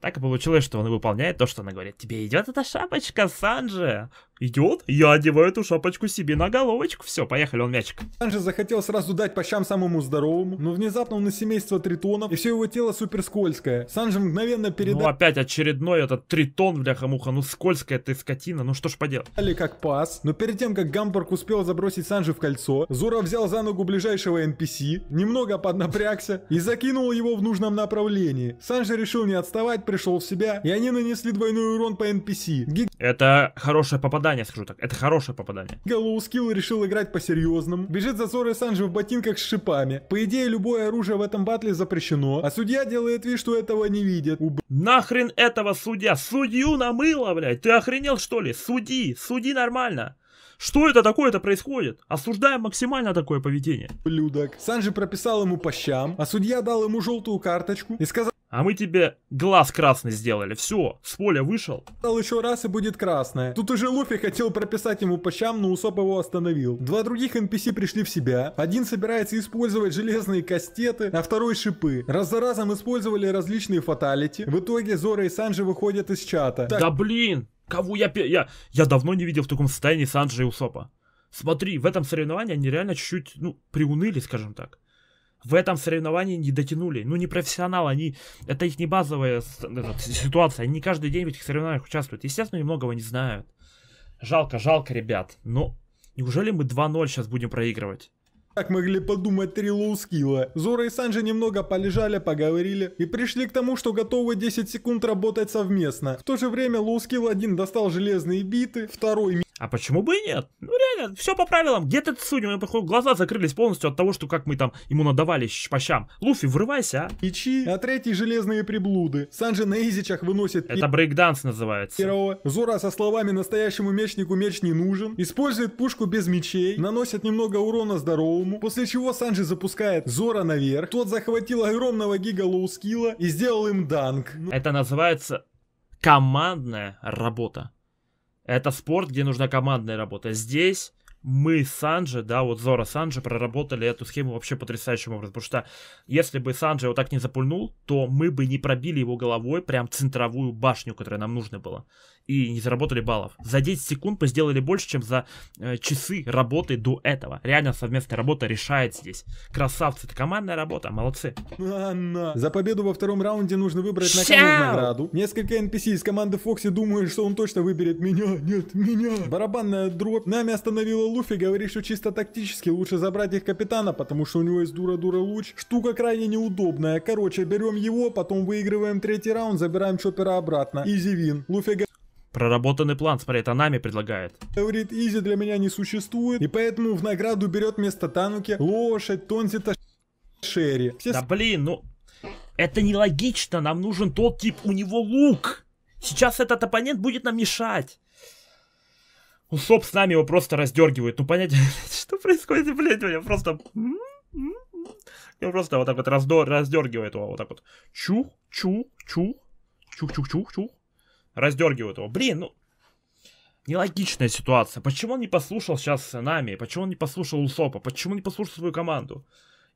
Так и получилось, что он и выполняет то, что она говорит. «Тебе идет эта шапочка, Санджи?» Идет? Я одеваю эту шапочку себе на головочку. Все, поехали, он мячик. Анжи захотел сразу дать по щам самому здоровому, но внезапно он на семейство тритонов, и все его тело супер скользкое. Санжи мгновенно передал... Ну опять очередной этот тритон, бляха-муха, ну скользкая ты скотина, ну что ж поделать. Али как пас, но перед тем, как Гамбург успел забросить Санжи в кольцо, Зура взял за ногу ближайшего NPC, немного поднапрягся и закинул его в нужном направлении. Санжи решил не отставать, пришел в себя, и они нанесли двойной урон по NPC. Гиг... Это хорошее попадание попадание, скажу так. Это хорошее попадание. Галоускилл решил играть по-серьезному. Бежит за Зорой Санджи в ботинках с шипами. По идее, любое оружие в этом батле запрещено. А судья делает вид, что этого не видит. Уб... Нахрен этого судья? Судью намыло, блядь. Ты охренел, что ли? Суди, суди нормально. Что это такое-то происходит? Осуждаем максимально такое поведение. Людок. Санджи прописал ему по щам, а судья дал ему желтую карточку и сказал... А мы тебе глаз красный сделали. Все, с поля вышел. Дал еще раз и будет красное. Тут уже Луфи хотел прописать ему по щам, но Усоп его остановил. Два других NPC пришли в себя. Один собирается использовать железные кастеты, а второй шипы. Раз за разом использовали различные фаталити. В итоге Зора и Санжи выходят из чата. Так... Да блин! Кого я, я... Я давно не видел в таком состоянии Санджи и Усопа. Смотри, в этом соревновании они реально чуть-чуть, ну, приуныли, скажем так в этом соревновании не дотянули. Ну, не профессионал, они, это их не базовая этот, ситуация, они не каждый день в этих соревнованиях участвуют. Естественно, они многого не знают. Жалко, жалко, ребят. Но неужели мы 2-0 сейчас будем проигрывать? Как могли подумать три лоускилла? Зора и Санджи немного полежали, поговорили и пришли к тому, что готовы 10 секунд работать совместно. В то же время лоускилл один достал железные биты, второй а почему бы и нет? Ну реально, все по правилам. Где ты судим? У него глаза закрылись полностью от того, что как мы там ему надавали щпощам. Луфи, врывайся, а. Ичи, а третий железные приблуды. Санджи на изичах выносит... Это брейкданс называется. Первого. Зора со словами «настоящему мечнику меч не нужен». Использует пушку без мечей. Наносит немного урона здоровому. После чего Санджи запускает Зора наверх. Тот захватил огромного гига лоускила и сделал им данк. Это называется командная работа. Это спорт, где нужна командная работа. Здесь мы с Санджи, да, вот Зора Санджи проработали эту схему вообще потрясающим образом, потому что если бы Санджи вот так не запульнул, то мы бы не пробили его головой прям центровую башню, которая нам нужна была и не заработали баллов. За 10 секунд мы сделали больше, чем за э, часы работы до этого. Реально совместная работа решает здесь. Красавцы, это командная работа, молодцы. Анна. За победу во втором раунде нужно выбрать на кому награду. Несколько NPC из команды Фокси думают, что он точно выберет меня. Нет, меня. Барабанная дробь. Нами остановила Луфи, говорит, что чисто тактически лучше забрать их капитана, потому что у него есть дура-дура луч. Штука крайне неудобная. Короче, берем его, потом выигрываем третий раунд, забираем Чоппера обратно. Изи вин. Луфи говорит... Проработанный план, смотри, это нами предлагает. Говорит, Изи для меня не существует, и поэтому в награду берет вместо Тануки лошадь, Тонзита, Шерри. Все да блин, ну... Это нелогично, нам нужен тот тип, у него лук. Сейчас этот оппонент будет нам мешать. Усоп ну, с нами его просто раздергивает. Ну, понять, [laughs] что происходит, блядь, меня просто... я просто вот так вот раздор... раздергивает его, вот так вот. Чух, чух, чух, чух, чух, чух, чух раздергивают его. Блин, ну, нелогичная ситуация. Почему он не послушал сейчас нами? Почему он не послушал Усопа? Почему он не послушал свою команду?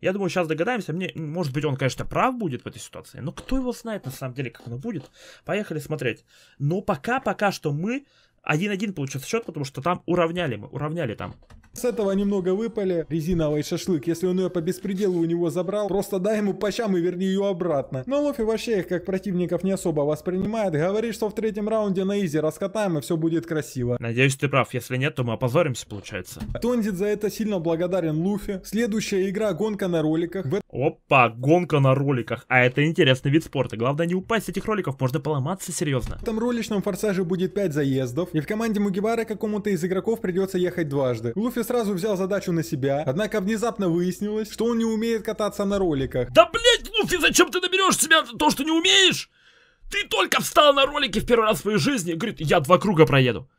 Я думаю, сейчас догадаемся. Мне, может быть, он, конечно, прав будет в этой ситуации. Но кто его знает на самом деле, как оно будет? Поехали смотреть. Но пока, пока что мы 1-1 получился счет, потому что там уравняли мы, уравняли там. С этого немного выпали. Резиновый шашлык, если он ее по беспределу у него забрал, просто дай ему по щам и верни ее обратно. Но Лофи вообще их как противников не особо воспринимает. Говорит, что в третьем раунде на изи раскатаем и все будет красиво. Надеюсь, ты прав. Если нет, то мы опозоримся, получается. Тондит за это сильно благодарен Луфи. Следующая игра гонка на роликах. В... Опа, гонка на роликах. А это интересный вид спорта. Главное не упасть с этих роликов, можно поломаться серьезно. В этом роличном форсаже будет 5 заездов. И в команде Мугивара какому-то из игроков придется ехать дважды. Луфи Леший сразу взял задачу на себя, однако внезапно выяснилось, что он не умеет кататься на роликах. Да блять, ну ты зачем ты наберешь себя то, что не умеешь? Ты только встал на ролики в первый раз в своей жизни и говорит, я два круга проеду.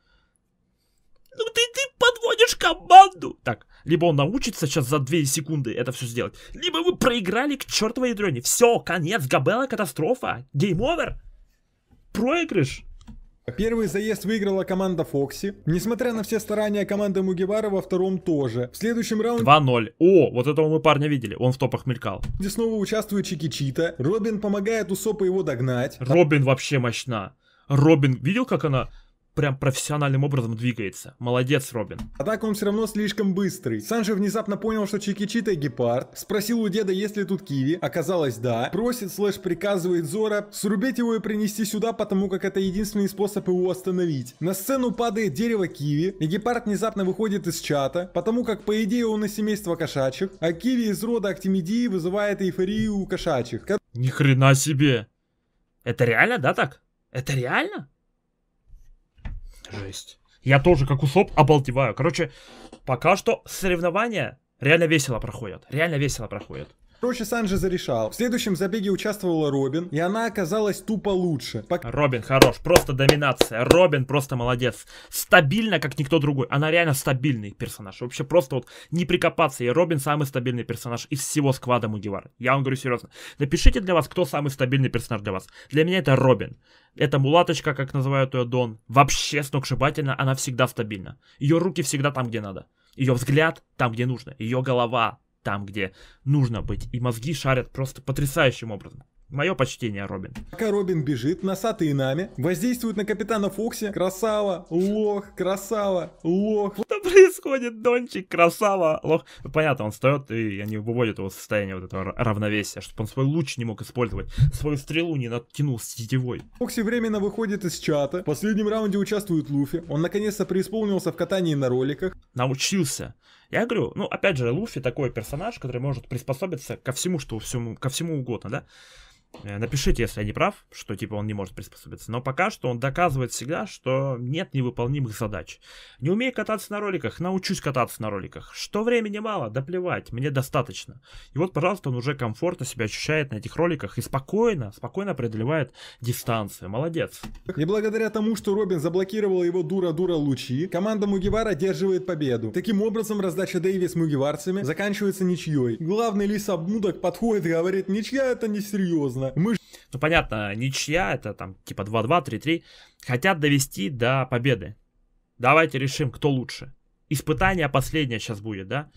Ну ты, ты подводишь команду. Так, либо он научится сейчас за две секунды это все сделать, либо вы проиграли к чертовой ядрене. Все, конец, Габела, катастрофа, гейм-овер. Проигрыш. Первый заезд выиграла команда Фокси. Несмотря на все старания команды Мугивара во втором тоже. В следующем раунде... 2-0. О, вот этого мы парня видели. Он в топах мелькал. Где снова участвует Чикичита. Робин помогает Усопа его догнать. Робин вообще мощна. Робин, видел, как она прям профессиональным образом двигается. Молодец, Робин. Однако а он все равно слишком быстрый. Санджи внезапно понял, что Чикичита гепард. Спросил у деда, есть ли тут киви. Оказалось, да. Просит, слэш приказывает Зора срубить его и принести сюда, потому как это единственный способ его остановить. На сцену падает дерево киви, и гепард внезапно выходит из чата, потому как, по идее, он из семейства кошачьих, а киви из рода Актимидии вызывает эйфорию у кошачьих. Ни хрена себе! Это реально, да, так? Это реально? Жесть. Я тоже, как усоп, обалдеваю. Короче, пока что соревнования реально весело проходят. Реально весело проходят. Короче, Санджи зарешал. В следующем забеге участвовала Робин, и она оказалась тупо лучше. Пок... Робин хорош, просто доминация. Робин просто молодец. Стабильно, как никто другой. Она реально стабильный персонаж. Вообще просто вот не прикопаться. И Робин самый стабильный персонаж из всего сквада Мугивара. Я вам говорю серьезно. Напишите для вас, кто самый стабильный персонаж для вас. Для меня это Робин. Эта мулаточка, как называют ее Дон, вообще сногсшибательна, она всегда стабильна. Ее руки всегда там, где надо. Ее взгляд там, где нужно. Ее голова там, где нужно быть. И мозги шарят просто потрясающим образом. Мое почтение, Робин. Пока Робин бежит, носатые нами воздействуют на капитана Фокси. Красава, лох, красава, лох. Что происходит, Дончик? Красава, лох. Понятно, он встает, и они выводят его в состояние вот этого равновесия, чтобы он свой луч не мог использовать, свою стрелу не натянул с сетевой. Фокси временно выходит из чата. В последнем раунде участвует Луфи. Он наконец-то преисполнился в катании на роликах. Научился. Я говорю, ну, опять же, Луфи такой персонаж, который может приспособиться ко всему, что всему, ко всему угодно, да? Э, напишите, если я не прав, что типа он не может приспособиться. Но пока что он доказывает всегда, что нет невыполнимых задач. Не умею кататься на роликах, научусь кататься на роликах. Что времени мало, да плевать, мне достаточно. И вот, пожалуйста, он уже комфортно себя ощущает на этих роликах и спокойно, спокойно преодолевает дистанцию. Молодец. И благодаря тому, что Робин заблокировал его дура-дура лучи, команда Мугивара одерживает победу. Таким образом, раздача Дэйви с мугиварцами заканчивается ничьей. Главный лис обмудок подходит и говорит, ничья это несерьезно серьезно. Мы... Ну, понятно, ничья, это там типа 2-2, 3-3. Хотят довести до победы. Давайте решим, кто лучше. Испытание последнее сейчас будет, да?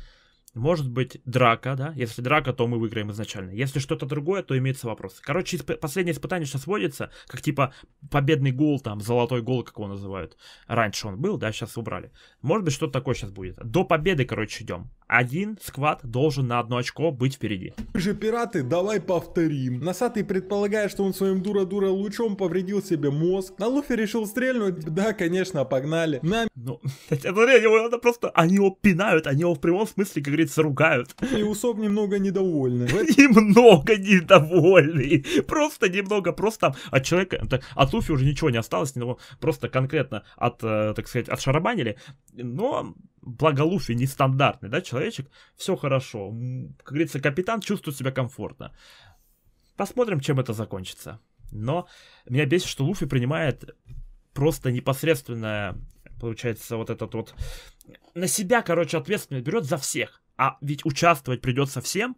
Может быть, драка, да? Если драка, то мы выиграем изначально. Если что-то другое, то имеется вопрос. Короче, исп... последнее испытание сейчас сводится, как типа победный гол, там, золотой гол, как его называют. Раньше он был, да, сейчас убрали. Может быть, что-то такое сейчас будет. До победы, короче, идем. Один сквад должен на одно очко быть впереди. Мы же пираты, давай повторим. Носатый предполагает, что он своим дура-дура лучом повредил себе мозг. На Луфе решил стрельнуть. Да, конечно, погнали. На... Ну, [laughs] это, ну, его надо просто... Они его пинают, они его в прямом смысле, как говорится, ругают. И Усоп немного недовольны. Немного [laughs] недовольны. Просто немного, просто от человека... От Луфи уже ничего не осталось, него просто конкретно от, э, так сказать, отшарабанили. Но благолуфие нестандартный, да, человечек, все хорошо. Как говорится, капитан чувствует себя комфортно. Посмотрим, чем это закончится. Но меня бесит, что Луфи принимает просто непосредственное, получается, вот этот вот... На себя, короче, ответственность берет за всех. А ведь участвовать придется всем,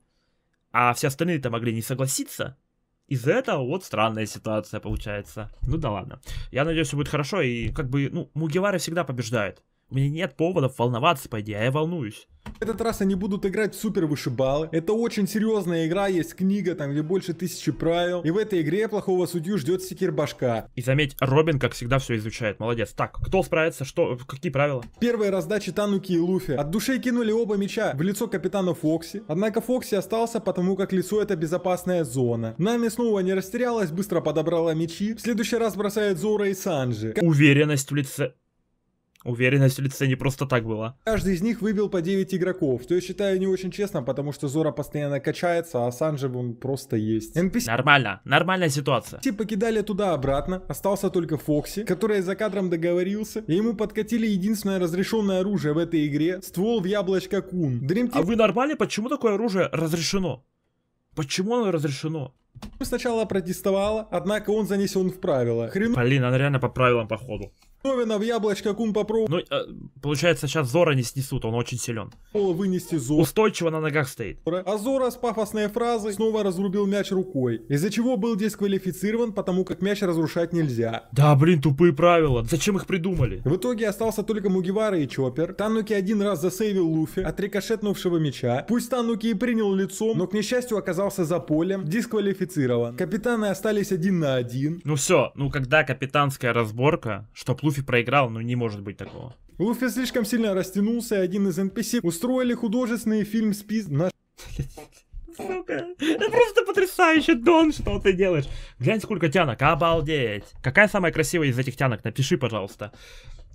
а все остальные-то могли не согласиться. Из-за этого вот странная ситуация получается. Ну да ладно. Я надеюсь, все будет хорошо, и как бы, ну, Мугевара всегда побеждает. У меня нет поводов волноваться, по идее, а я волнуюсь. этот раз они будут играть в супер вышибалы. Это очень серьезная игра, есть книга, там где больше тысячи правил. И в этой игре плохого судью ждет секир башка. И заметь, Робин, как всегда, все изучает. Молодец. Так, кто справится? Что? Какие правила? Первая раздача Тануки и Луфи. От души кинули оба меча в лицо капитана Фокси. Однако Фокси остался, потому как лицо это безопасная зона. Нами снова не растерялась, быстро подобрала мечи. В следующий раз бросает Зора и Санджи. Уверенность в лице Уверенность в лице не просто так была. Каждый из них выбил по 9 игроков, что я считаю не очень честно, потому что Зора постоянно качается, а Санджи он просто есть. NPC... Нормально, нормальная ситуация. Все покидали туда-обратно, остался только Фокси, который за кадром договорился, и ему подкатили единственное разрешенное оружие в этой игре, ствол в яблочко Кун. Dream а Team... А вы нормально? Почему такое оружие разрешено? Почему оно разрешено? Сначала протестовала, однако он занесен в правила. Хрен... Блин, она реально по правилам походу. Ковина в яблочко кум попробовал. Ну, э, получается, сейчас Зора не снесут, он очень силен. Вынести Зора. Устойчиво на ногах стоит. А Зора с пафосной фразой снова разрубил мяч рукой, из-за чего был дисквалифицирован, потому как мяч разрушать нельзя. Да, блин, тупые правила. Зачем их придумали? В итоге остался только Мугивара и Чоппер. Тануки один раз засейвил Луфи от рикошетнувшего мяча. Пусть Тануки и принял лицом, но, к несчастью, оказался за полем, дисквалифицирован. Капитаны остались один на один. Ну все, ну когда капитанская разборка, чтоб Луфи Луфи проиграл, ну не может быть такого. Луфи слишком сильно растянулся, один из NPC устроили художественный фильм с пиз... На... [laughs] Сука, это просто потрясающе, Дон, что ты делаешь? Глянь, сколько тянок, обалдеть. Какая самая красивая из этих тянок? Напиши, пожалуйста.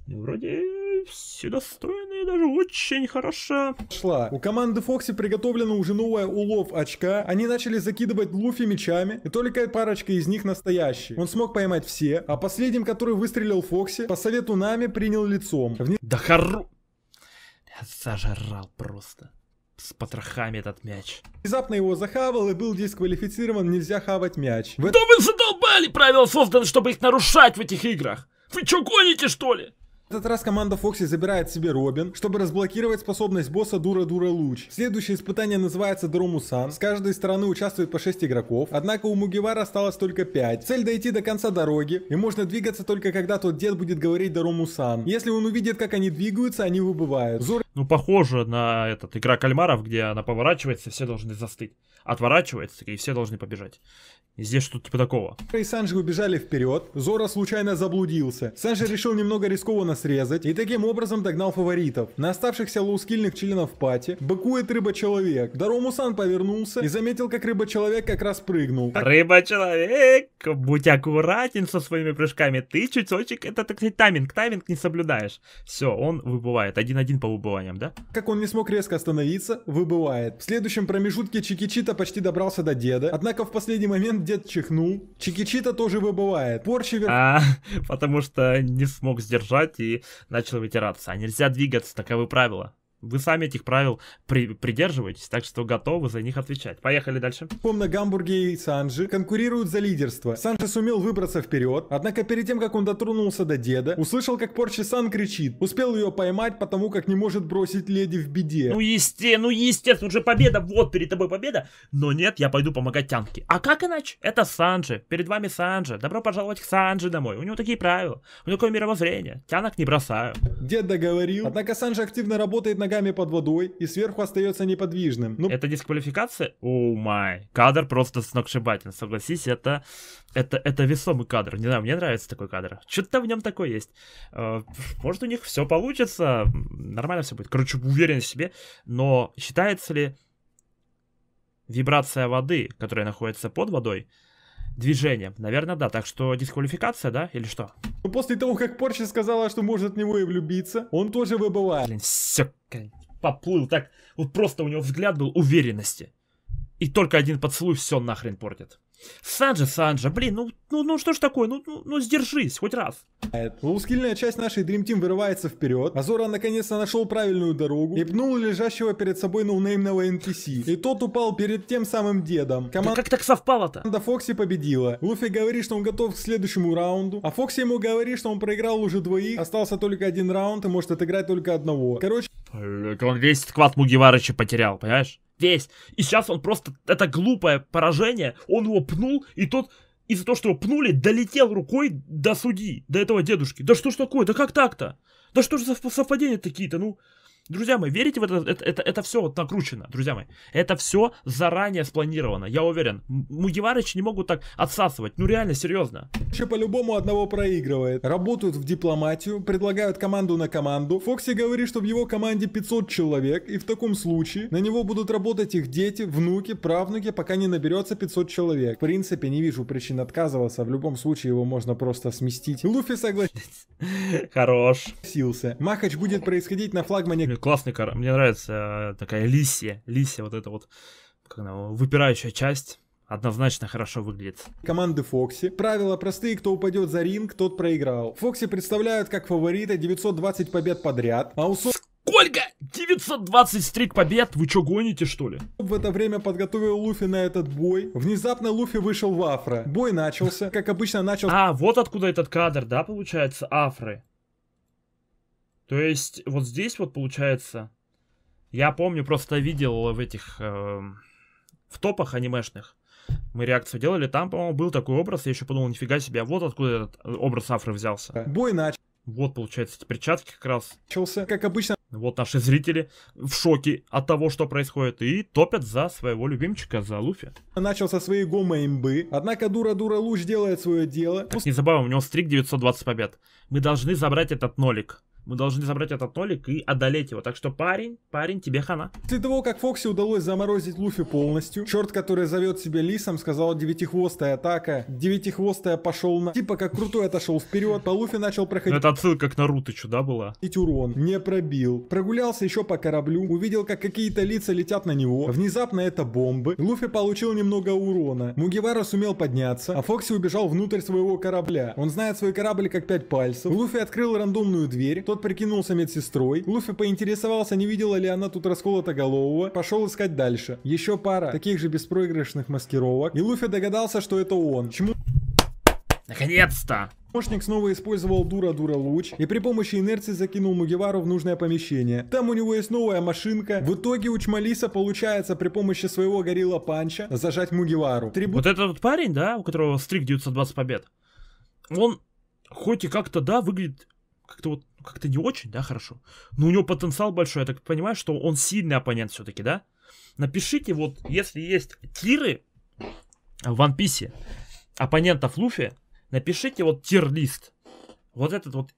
Ну, вроде все достойные, даже очень хороша. Шла. У команды Фокси приготовлена уже новая улов очка. Они начали закидывать Луфи мечами, и только парочка из них настоящие. Он смог поймать все, а последним, который выстрелил Фокси, по совету нами принял лицом. Вне... Да хору... Я зажрал просто с потрохами этот мяч. Внезапно его захавал и был дисквалифицирован, нельзя хавать мяч. В... Да вы задолбали! Правила созданы, чтобы их нарушать в этих играх! Вы что гоните, что ли? В этот раз команда Фокси забирает себе Робин, чтобы разблокировать способность босса Дура-Дура Луч. Следующее испытание называется Дромусан. С каждой стороны участвует по 6 игроков, однако у Мугивара осталось только 5. Цель дойти до конца дороги, и можно двигаться только когда тот дед будет говорить Дромусан. Если он увидит, как они двигаются, они выбывают. Зор... Ну, похоже на этот игра кальмаров, где она поворачивается, все должны застыть. Отворачивается, и все должны побежать. Здесь что-то типа такого. Типа и Санджи убежали вперед, Зора случайно заблудился. Санджи решил немного рискованно срезать и таким образом догнал фаворитов. На оставшихся лоускильных членов пати быкует рыба-человек. Дарому-сан повернулся и заметил, как рыба-человек как раз прыгнул. Рыба-человек, будь аккуратен со своими прыжками, ты чуть чуточек, это так сказать тайминг, тайминг не соблюдаешь. Все, он выбывает, один-один по выбываниям, да? Как он не смог резко остановиться, выбывает. В следующем промежутке Чикичита почти добрался до деда, однако в последний момент дед чихнул. Чикичита тоже выбывает. Порчи вер... а, потому что не смог сдержать и начал вытираться. А нельзя двигаться, таковы правила. Вы сами этих правил при, придерживаетесь, так что готовы за них отвечать. Поехали дальше. Помню Гамбурге и Санджи конкурируют за лидерство. Санджи сумел выбраться вперед, однако перед тем, как он дотронулся до деда, услышал, как Порчи Сан кричит. Успел ее поймать, потому как не может бросить леди в беде. Ну есте, ну естественно, уже победа, вот перед тобой победа. Но нет, я пойду помогать Тянке. А как иначе? Это Санджи, перед вами Санджи. Добро пожаловать к Санджи домой. У него такие правила, у него такое мировоззрение. Тянок не бросаю. Дед договорил, однако Санджи активно работает на ногами под водой и сверху остается неподвижным. Ну... Это дисквалификация? О oh май. Кадр просто сногсшибательный. согласись, это, это, это весомый кадр. Не знаю, мне нравится такой кадр. Что-то в нем такое есть. Э, может, у них все получится, нормально все будет. Короче, уверен в себе, но считается ли вибрация воды, которая находится под водой, движением. Наверное, да. Так что дисквалификация, да, или что? Ну после того, как Порча сказала, что может в него и влюбиться, он тоже выбывает. Блин, все, поплыл так. Вот просто у него взгляд был уверенности. И только один поцелуй все нахрен портит. Санджа, Санджа, блин, ну, ну, ну что ж такое, ну, ну, ну сдержись, хоть раз. Лоускильная часть нашей Dream Team вырывается вперед. Азора наконец-то нашел правильную дорогу и пнул лежащего перед собой ноунеймного NPC. И тот упал перед тем самым дедом. Команда... Да как так совпало-то? Команда Фокси победила. Луфи говорит, что он готов к следующему раунду. А Фокси ему говорит, что он проиграл уже двоих, остался только один раунд и может отыграть только одного. Короче... Он весь склад Мугиварыча потерял, понимаешь? весь. И сейчас он просто, это глупое поражение, он его пнул, и тот из-за того, что его пнули, долетел рукой до судьи, до этого дедушки. Да что ж такое, да как так-то? Да что же за совпадения такие-то, ну... Друзья мои, верите в это? Это, это, это все вот накручено, друзья мои. Это все заранее спланировано, я уверен. Мугеварычи не могут так отсасывать, ну реально, серьезно. Еще по-любому одного проигрывает. Работают в дипломатию, предлагают команду на команду. Фокси говорит, что в его команде 500 человек, и в таком случае на него будут работать их дети, внуки, правнуки, пока не наберется 500 человек. В принципе, не вижу причин отказываться, в любом случае его можно просто сместить. Луфи согласился. [laughs] Хорош. Сился. Махач будет происходить на флагмане классный корабль. Мне нравится э, такая лисия. Лисия, вот эта вот как она, выпирающая часть однозначно хорошо выглядит. Команды Фокси. Правила простые, кто упадет за ринг, тот проиграл. Фокси представляют как фаворита 920 побед подряд, а у Со... Сколько? 920 стрик побед? Вы что, гоните что ли? В это время подготовил Луфи на этот бой. Внезапно Луфи вышел в афро. Бой начался, как обычно начал... А, вот откуда этот кадр, да, получается, афры? То есть вот здесь вот получается, я помню, просто видел в этих, э, в топах анимешных, мы реакцию делали, там, по-моему, был такой образ, я еще подумал, нифига себе, а вот откуда этот э, образ Афры взялся. Бой начал. Вот, получается, эти перчатки как раз. начался. как обычно. Вот наши зрители в шоке от того, что происходит, и топят за своего любимчика, за Луфи. Начал со своей гомо-имбы, однако дура-дура Луч делает свое дело. Так, не забываем, у него стрик 920 побед. Мы должны забрать этот нолик. Мы должны забрать этот Толик и одолеть его. Так что, парень, парень, тебе хана. После того, как Фокси удалось заморозить Луфи полностью, черт, который зовет себя Лисом, сказал девятихвостая атака. Девятихвостая пошел на... Типа как крутой отошел вперед, по Луфи начал проходить... это отсылка к Нарутычу, да, была? И урон. Не пробил. Прогулялся еще по кораблю, увидел, как какие-то лица летят на него. Внезапно это бомбы. Луфи получил немного урона. Мугивара сумел подняться, а Фокси убежал внутрь своего корабля. Он знает свой корабль как пять пальцев. Луфи открыл рандомную дверь, тот прикинулся медсестрой. Луфи поинтересовался, не видела ли она тут расколота голового. Пошел искать дальше. Еще пара таких же беспроигрышных маскировок. И Луфи догадался, что это он. Чему... Наконец-то! Помощник снова использовал дура-дура луч и при помощи инерции закинул Мугевару в нужное помещение. Там у него есть новая машинка. В итоге у Чмалиса получается при помощи своего горилла панча зажать Мугевару. Трибу... Вот этот парень, да, у которого стрик 920 побед, он хоть и как-то, да, выглядит как-то вот ну, как-то не очень, да, хорошо. Но у него потенциал большой, я так понимаю, что он сильный оппонент все-таки, да? Напишите вот, если есть тиры в One Piece оппонентов Луфи, напишите вот тир-лист. Вот этот вот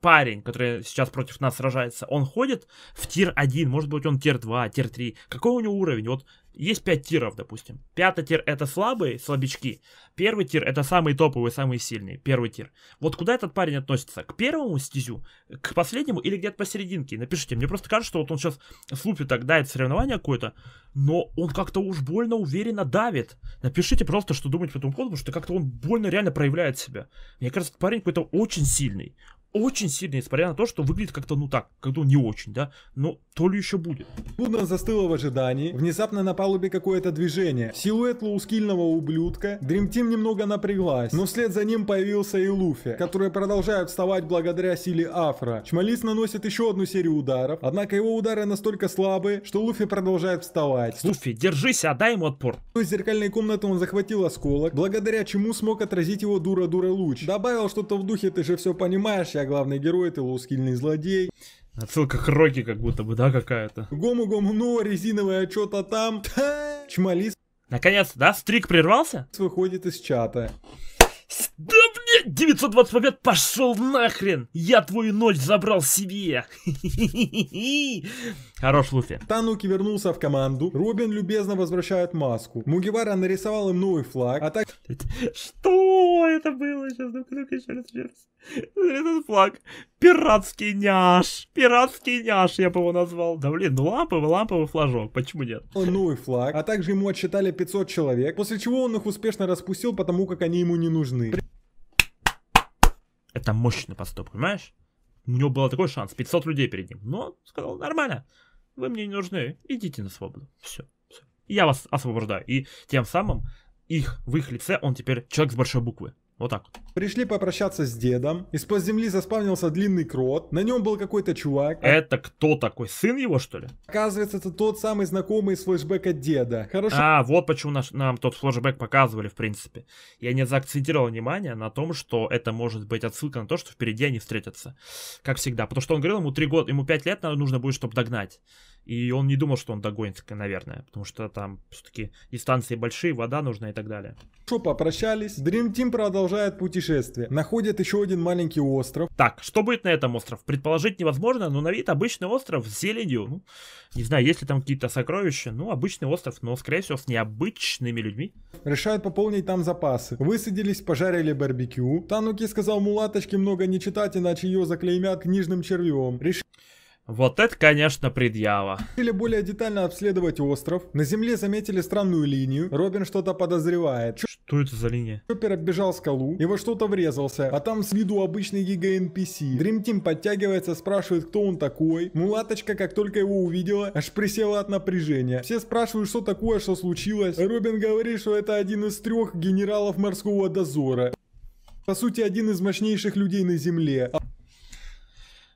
парень, который сейчас против нас сражается, он ходит в тир 1, может быть он тир 2, тир 3. Какой у него уровень? Вот есть 5 тиров, допустим. Пятый тир это слабые, слабички. Первый тир это самый топовый, самый сильный Первый тир. Вот куда этот парень относится? К первому стезю? К последнему или где-то посерединке? Напишите. Мне просто кажется, что вот он сейчас с лупи так дает соревнование какое-то, но он как-то уж больно уверенно давит. Напишите просто, что думать по этому поводу, потому что как-то он больно реально проявляет себя. Мне кажется, парень какой-то очень сильный очень сильно, несмотря на то, что выглядит как-то, ну так, как-то не очень, да, но то ли еще будет. Судно застыло в ожидании, внезапно на палубе какое-то движение. Силуэт лоускильного ублюдка, Dream Team немного напряглась, но вслед за ним появился и Луфи, которые продолжают вставать благодаря силе Афра. Чмалис наносит еще одну серию ударов, однако его удары настолько слабые, что Луфи продолжает вставать. Луфи, держись, отдай ему отпор. Из зеркальной комнаты он захватил осколок, благодаря чему смог отразить его дура-дура луч. Добавил что-то в духе, ты же все понимаешь, вся главный герой, ты лоускильный злодей. Отсылка к Рокки как будто бы, да, какая-то? гому гом. но ну, резиновая что-то там. Чмалис. Наконец-то, да? Стрик прервался? Выходит из чата. Да 920 побед пошел нахрен! Я твою ночь забрал себе! [laughs] Хорош Луфи. Тануки вернулся в команду. Робин любезно возвращает маску. Мугивара нарисовал им новый флаг. А так... Что это было? Сейчас, ну-ка, ну-ка, еще раз, еще раз. Этот флаг. Пиратский няш. Пиратский няш, я бы его назвал. Да блин, ну ламповый, ламповый флажок. Почему нет? Новый флаг. А также ему отчитали 500 человек. После чего он их успешно распустил, потому как они ему не нужны. Это мощный поступок, понимаешь? У него был такой шанс, 500 людей перед ним. Но сказал, нормально, вы мне не нужны, идите на свободу. Все, все. Я вас освобождаю. И тем самым их, в их лице он теперь человек с большой буквы. Вот так вот пришли попрощаться с дедом. Из-под земли заспавнился длинный крот. На нем был какой-то чувак. Это кто такой? Сын его, что ли? Оказывается, это тот самый знакомый из флешбека деда. Хорошо. А, вот почему наш, нам тот флешбэк показывали, в принципе. Я не заакцентировал внимание на том, что это может быть отсылка на то, что впереди они встретятся. Как всегда. Потому что он говорил, ему 3 года, ему 5 лет нужно будет, чтобы догнать. И он не думал, что он догонит, наверное, потому что там все-таки дистанции большие, вода нужна и так далее. Что попрощались. Dream Team продолжает путешествие путешествие. Находят еще один маленький остров. Так, что будет на этом остров? Предположить невозможно, но на вид обычный остров с зеленью. Ну, не знаю, есть ли там какие-то сокровища. Ну, обычный остров, но, скорее всего, с необычными людьми. Решают пополнить там запасы. Высадились, пожарили барбекю. Тануки сказал мулаточке много не читать, иначе ее заклеймят книжным червем. Решили вот это, конечно, предъява. Или более детально обследовать остров. На земле заметили странную линию. Робин что-то подозревает. Чё... Что это за линия? Чоппер оббежал скалу, его что-то врезался, а там с виду обычный гига нпс Дримтим подтягивается, спрашивает, кто он такой. Мулаточка, как только его увидела, аж присела от напряжения. Все спрашивают, что такое, что случилось. Робин говорит, что это один из трех генералов морского дозора. По сути, один из мощнейших людей на земле.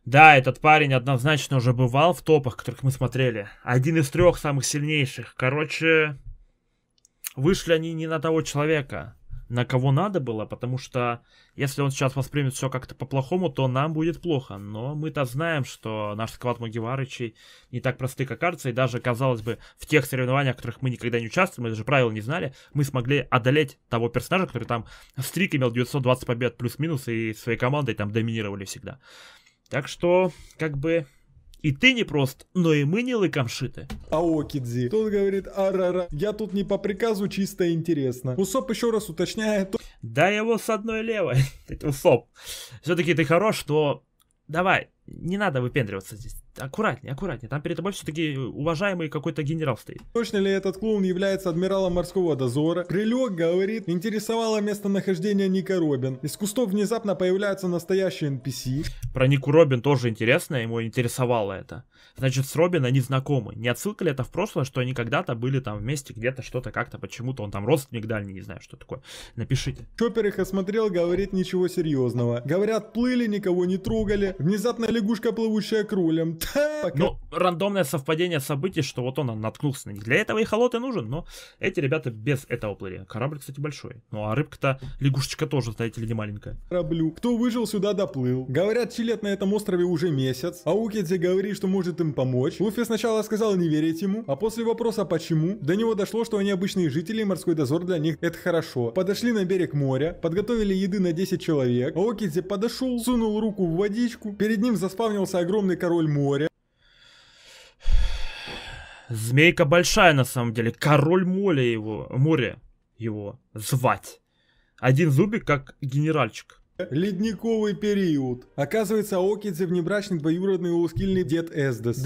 Да, этот парень однозначно уже бывал в топах, которых мы смотрели. Один из трех самых сильнейших. Короче, вышли они не на того человека, на кого надо было, потому что если он сейчас воспримет все как-то по-плохому, то нам будет плохо. Но мы-то знаем, что наш склад Магиварычей не так просты, как кажется, и даже, казалось бы, в тех соревнованиях, в которых мы никогда не участвовали, мы даже правила не знали, мы смогли одолеть того персонажа, который там стрик имел 920 побед плюс-минус, и своей командой там доминировали всегда. Так что, как бы, и ты не прост, но и мы не лыком шиты. Аокидзи. Тот говорит, арара, я тут не по приказу, чисто интересно. Усоп еще раз уточняет. Да я его с одной левой, [laughs] Усоп. Все-таки ты хорош, но давай, не надо выпендриваться здесь аккуратнее, аккуратнее. Там перед тобой все-таки уважаемый какой-то генерал стоит. Точно ли этот клоун является адмиралом морского дозора? Крылек говорит, интересовало местонахождение Ника Робин. Из кустов внезапно появляются настоящие NPC. Про Нику Робин тоже интересно, ему интересовало это. Значит, с Робин они знакомы. Не отсылка ли это в прошлое, что они когда-то были там вместе, где-то что-то как-то, почему-то он там родственник дальний, не знаю, что такое. Напишите. Чоппер их осмотрел, говорит ничего серьезного. Говорят, плыли, никого не трогали. Внезапно лягушка, плывущая кролем. Ну, рандомное совпадение событий, что вот он наткнулся на них. Для этого и холод и нужен, но эти ребята без этого плыли. Корабль, кстати, большой. Ну, а рыбка-то, лягушечка тоже, знаете ли, не маленькая. Кораблю. Кто выжил, сюда доплыл. Говорят, Чилет на этом острове уже месяц. А Укидзе говорит, что может им помочь. Луфи сначала сказал не верить ему, а после вопроса «почему?» до него дошло, что они обычные жители, и морской дозор для них это хорошо. Подошли на берег моря, подготовили еды на 10 человек. А Укидзе подошел, сунул руку в водичку. Перед ним заспавнился огромный король моря Змейка большая на самом деле. Король моря его, море его звать. Один зубик как генеральчик. Ледниковый период. Оказывается, Окидзе внебрачный двоюродный лускильный дед Эздес.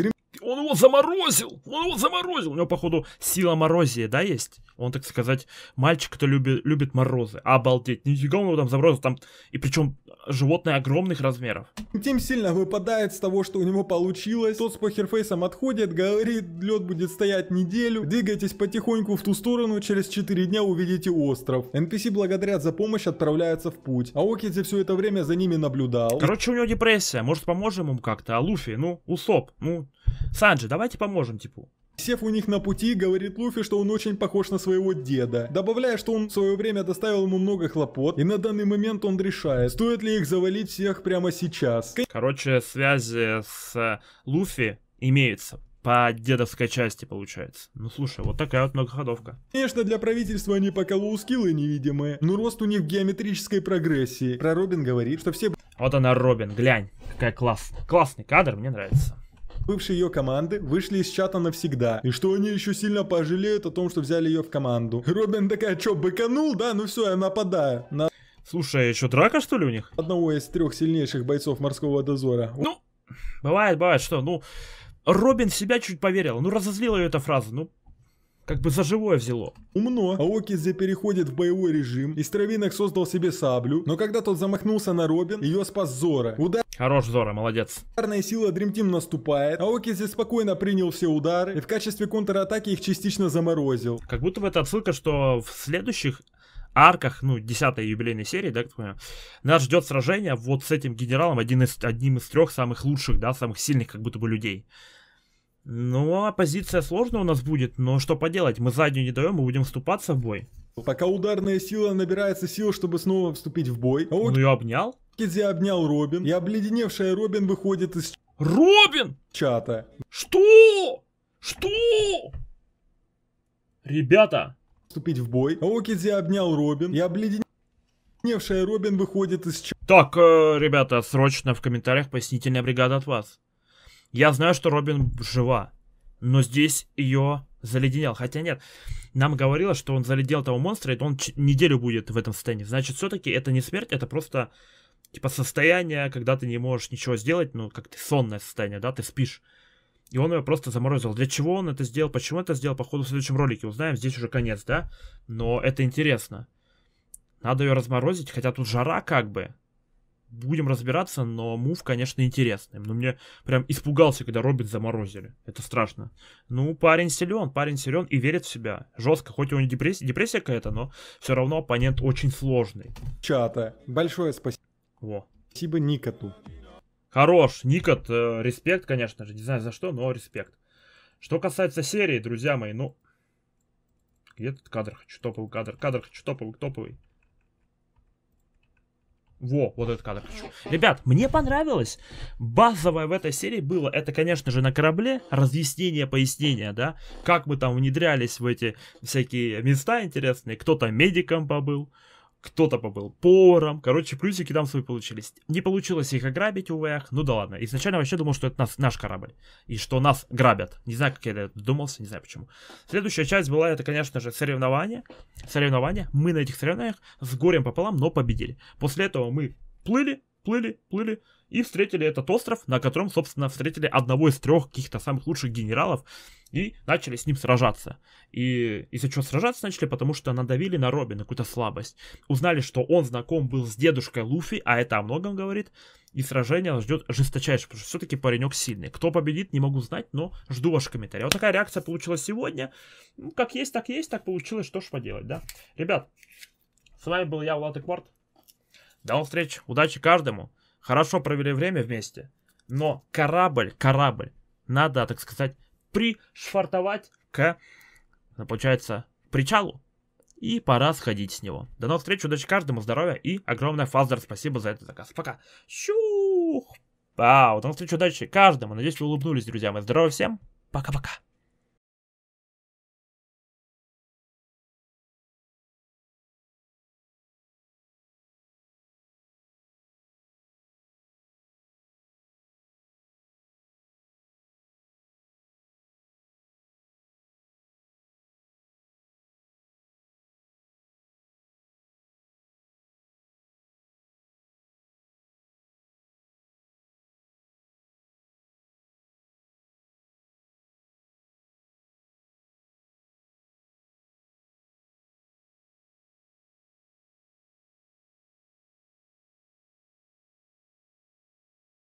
Он его заморозил! Он его заморозил! У него, походу, сила морозия, да, есть? Он, так сказать, мальчик, кто любит, любит морозы. Обалдеть, нифига он его там заморозил. Там... И причем животное огромных размеров. Тим сильно выпадает с того, что у него получилось. Тот с похерфейсом отходит, говорит, лед будет стоять неделю. Двигайтесь потихоньку в ту сторону, через 4 дня увидите остров. NPC благодарят за помощь, отправляются в путь. А Окидзи все это время за ними наблюдал. Короче, у него депрессия. Может, поможем ему как-то? А Луфи, ну, усоп, ну, Санджи, давайте поможем, типу. Сев у них на пути, говорит Луфи, что он очень похож на своего деда, добавляя, что он в свое время доставил ему много хлопот, и на данный момент он решает, стоит ли их завалить всех прямо сейчас. Короче, связи с э, Луфи имеются. По дедовской части получается. Ну слушай, вот такая вот многоходовка. Конечно, для правительства они пока лоу-скиллы невидимые, но рост у них в геометрической прогрессии. Про Робин говорит, что все... Вот она Робин, глянь, какая класс, Классный кадр, мне нравится бывшие ее команды вышли из чата навсегда, и что они еще сильно пожалеют о том, что взяли ее в команду. Робин такая, что, быканул, да? Ну все, я нападаю. На... Слушай, а еще драка что ли у них? Одного из трех сильнейших бойцов морского дозора. Ну, бывает, бывает, что, ну... Робин в себя чуть поверил, ну разозлила ее эта фраза, ну как бы за живое взяло. Умно. Аокизе переходит в боевой режим. Из травинок создал себе саблю. Но когда тот замахнулся на Робин, ее спас Зора. Удар... Хорош, Зора, молодец. Ударная сила Dream Team наступает. Аокизе спокойно принял все удары. И в качестве контратаки их частично заморозил. Как будто бы это отсылка, что в следующих арках, ну, 10 юбилейной серии, да, понимаю, нас ждет сражение вот с этим генералом, один из, одним из трех самых лучших, да, самых сильных как будто бы людей. Ну, а позиция сложная у нас будет, но что поделать, мы заднюю не даем, мы будем вступаться в бой. Пока ударная сила набирается сил, чтобы снова вступить в бой. А вот... Ну и обнял. Кидзи обнял Робин, и обледеневшая Робин выходит из... Робин! Чата. Что? Что? Ребята! Вступить в бой. Окидзи обнял Робин, и обледеневшая Робин выходит из... Так, э, ребята, срочно в комментариях пояснительная бригада от вас. Я знаю, что Робин жива, но здесь ее заледенел. Хотя нет, нам говорилось, что он заледел того монстра, и то он неделю будет в этом состоянии. Значит, все-таки это не смерть, это просто типа состояние, когда ты не можешь ничего сделать, ну, как ты сонное состояние, да, ты спишь. И он ее просто заморозил. Для чего он это сделал, почему это сделал, походу в следующем ролике узнаем. Здесь уже конец, да? Но это интересно. Надо ее разморозить, хотя тут жара как бы будем разбираться, но мув, конечно, интересный. Но ну, мне прям испугался, когда Робин заморозили. Это страшно. Ну, парень силен, парень силен и верит в себя. Жестко, хоть у него депрессия, депрессия какая-то, но все равно оппонент очень сложный. Чата, большое спасибо. Во. Спасибо Никоту. Хорош, Никот, э, респект, конечно же. Не знаю за что, но респект. Что касается серии, друзья мои, ну... Где этот кадр? Хочу топовый кадр. Кадр хочу топовый, топовый. Во, вот этот кадр хочу. Ребят, мне понравилось. Базовое в этой серии было, это, конечно же, на корабле разъяснение, пояснение, да, как мы там внедрялись в эти всякие места интересные. Кто-то медиком побыл, кто-то побыл поваром. Короче, плюсики там свои получились. Не получилось их ограбить, увы, ну да ладно. Изначально вообще думал, что это нас, наш корабль, и что нас грабят. Не знаю, как я это думался, не знаю почему. Следующая часть была, это, конечно же, соревнования. Соревнования. Мы на этих соревнованиях с горем пополам, но победили. После этого мы плыли, плыли, плыли и встретили этот остров, на котором, собственно, встретили одного из трех каких-то самых лучших генералов и начали с ним сражаться. И из-за чего сражаться начали, потому что надавили на Робина на какую-то слабость. Узнали, что он знаком был с дедушкой Луфи, а это о многом говорит, и сражение ждет жесточайшее, потому что все-таки паренек сильный. Кто победит, не могу знать, но жду ваши комментарии. Вот такая реакция получилась сегодня. Ну, как есть, так есть, так получилось, что ж поделать, да? Ребят, с вами был я, Влад Эквард. До новых встреч, удачи каждому. Хорошо провели время вместе. Но корабль, корабль, надо, так сказать, пришвартовать к, э, получается, причалу. И пора сходить с него. До новых встреч, удачи каждому, здоровья и огромное фаздер спасибо за этот заказ. Пока. Щух! Вау, до новых встреч, удачи каждому. Надеюсь, вы улыбнулись, друзья мои. Здоровья всем. Пока-пока.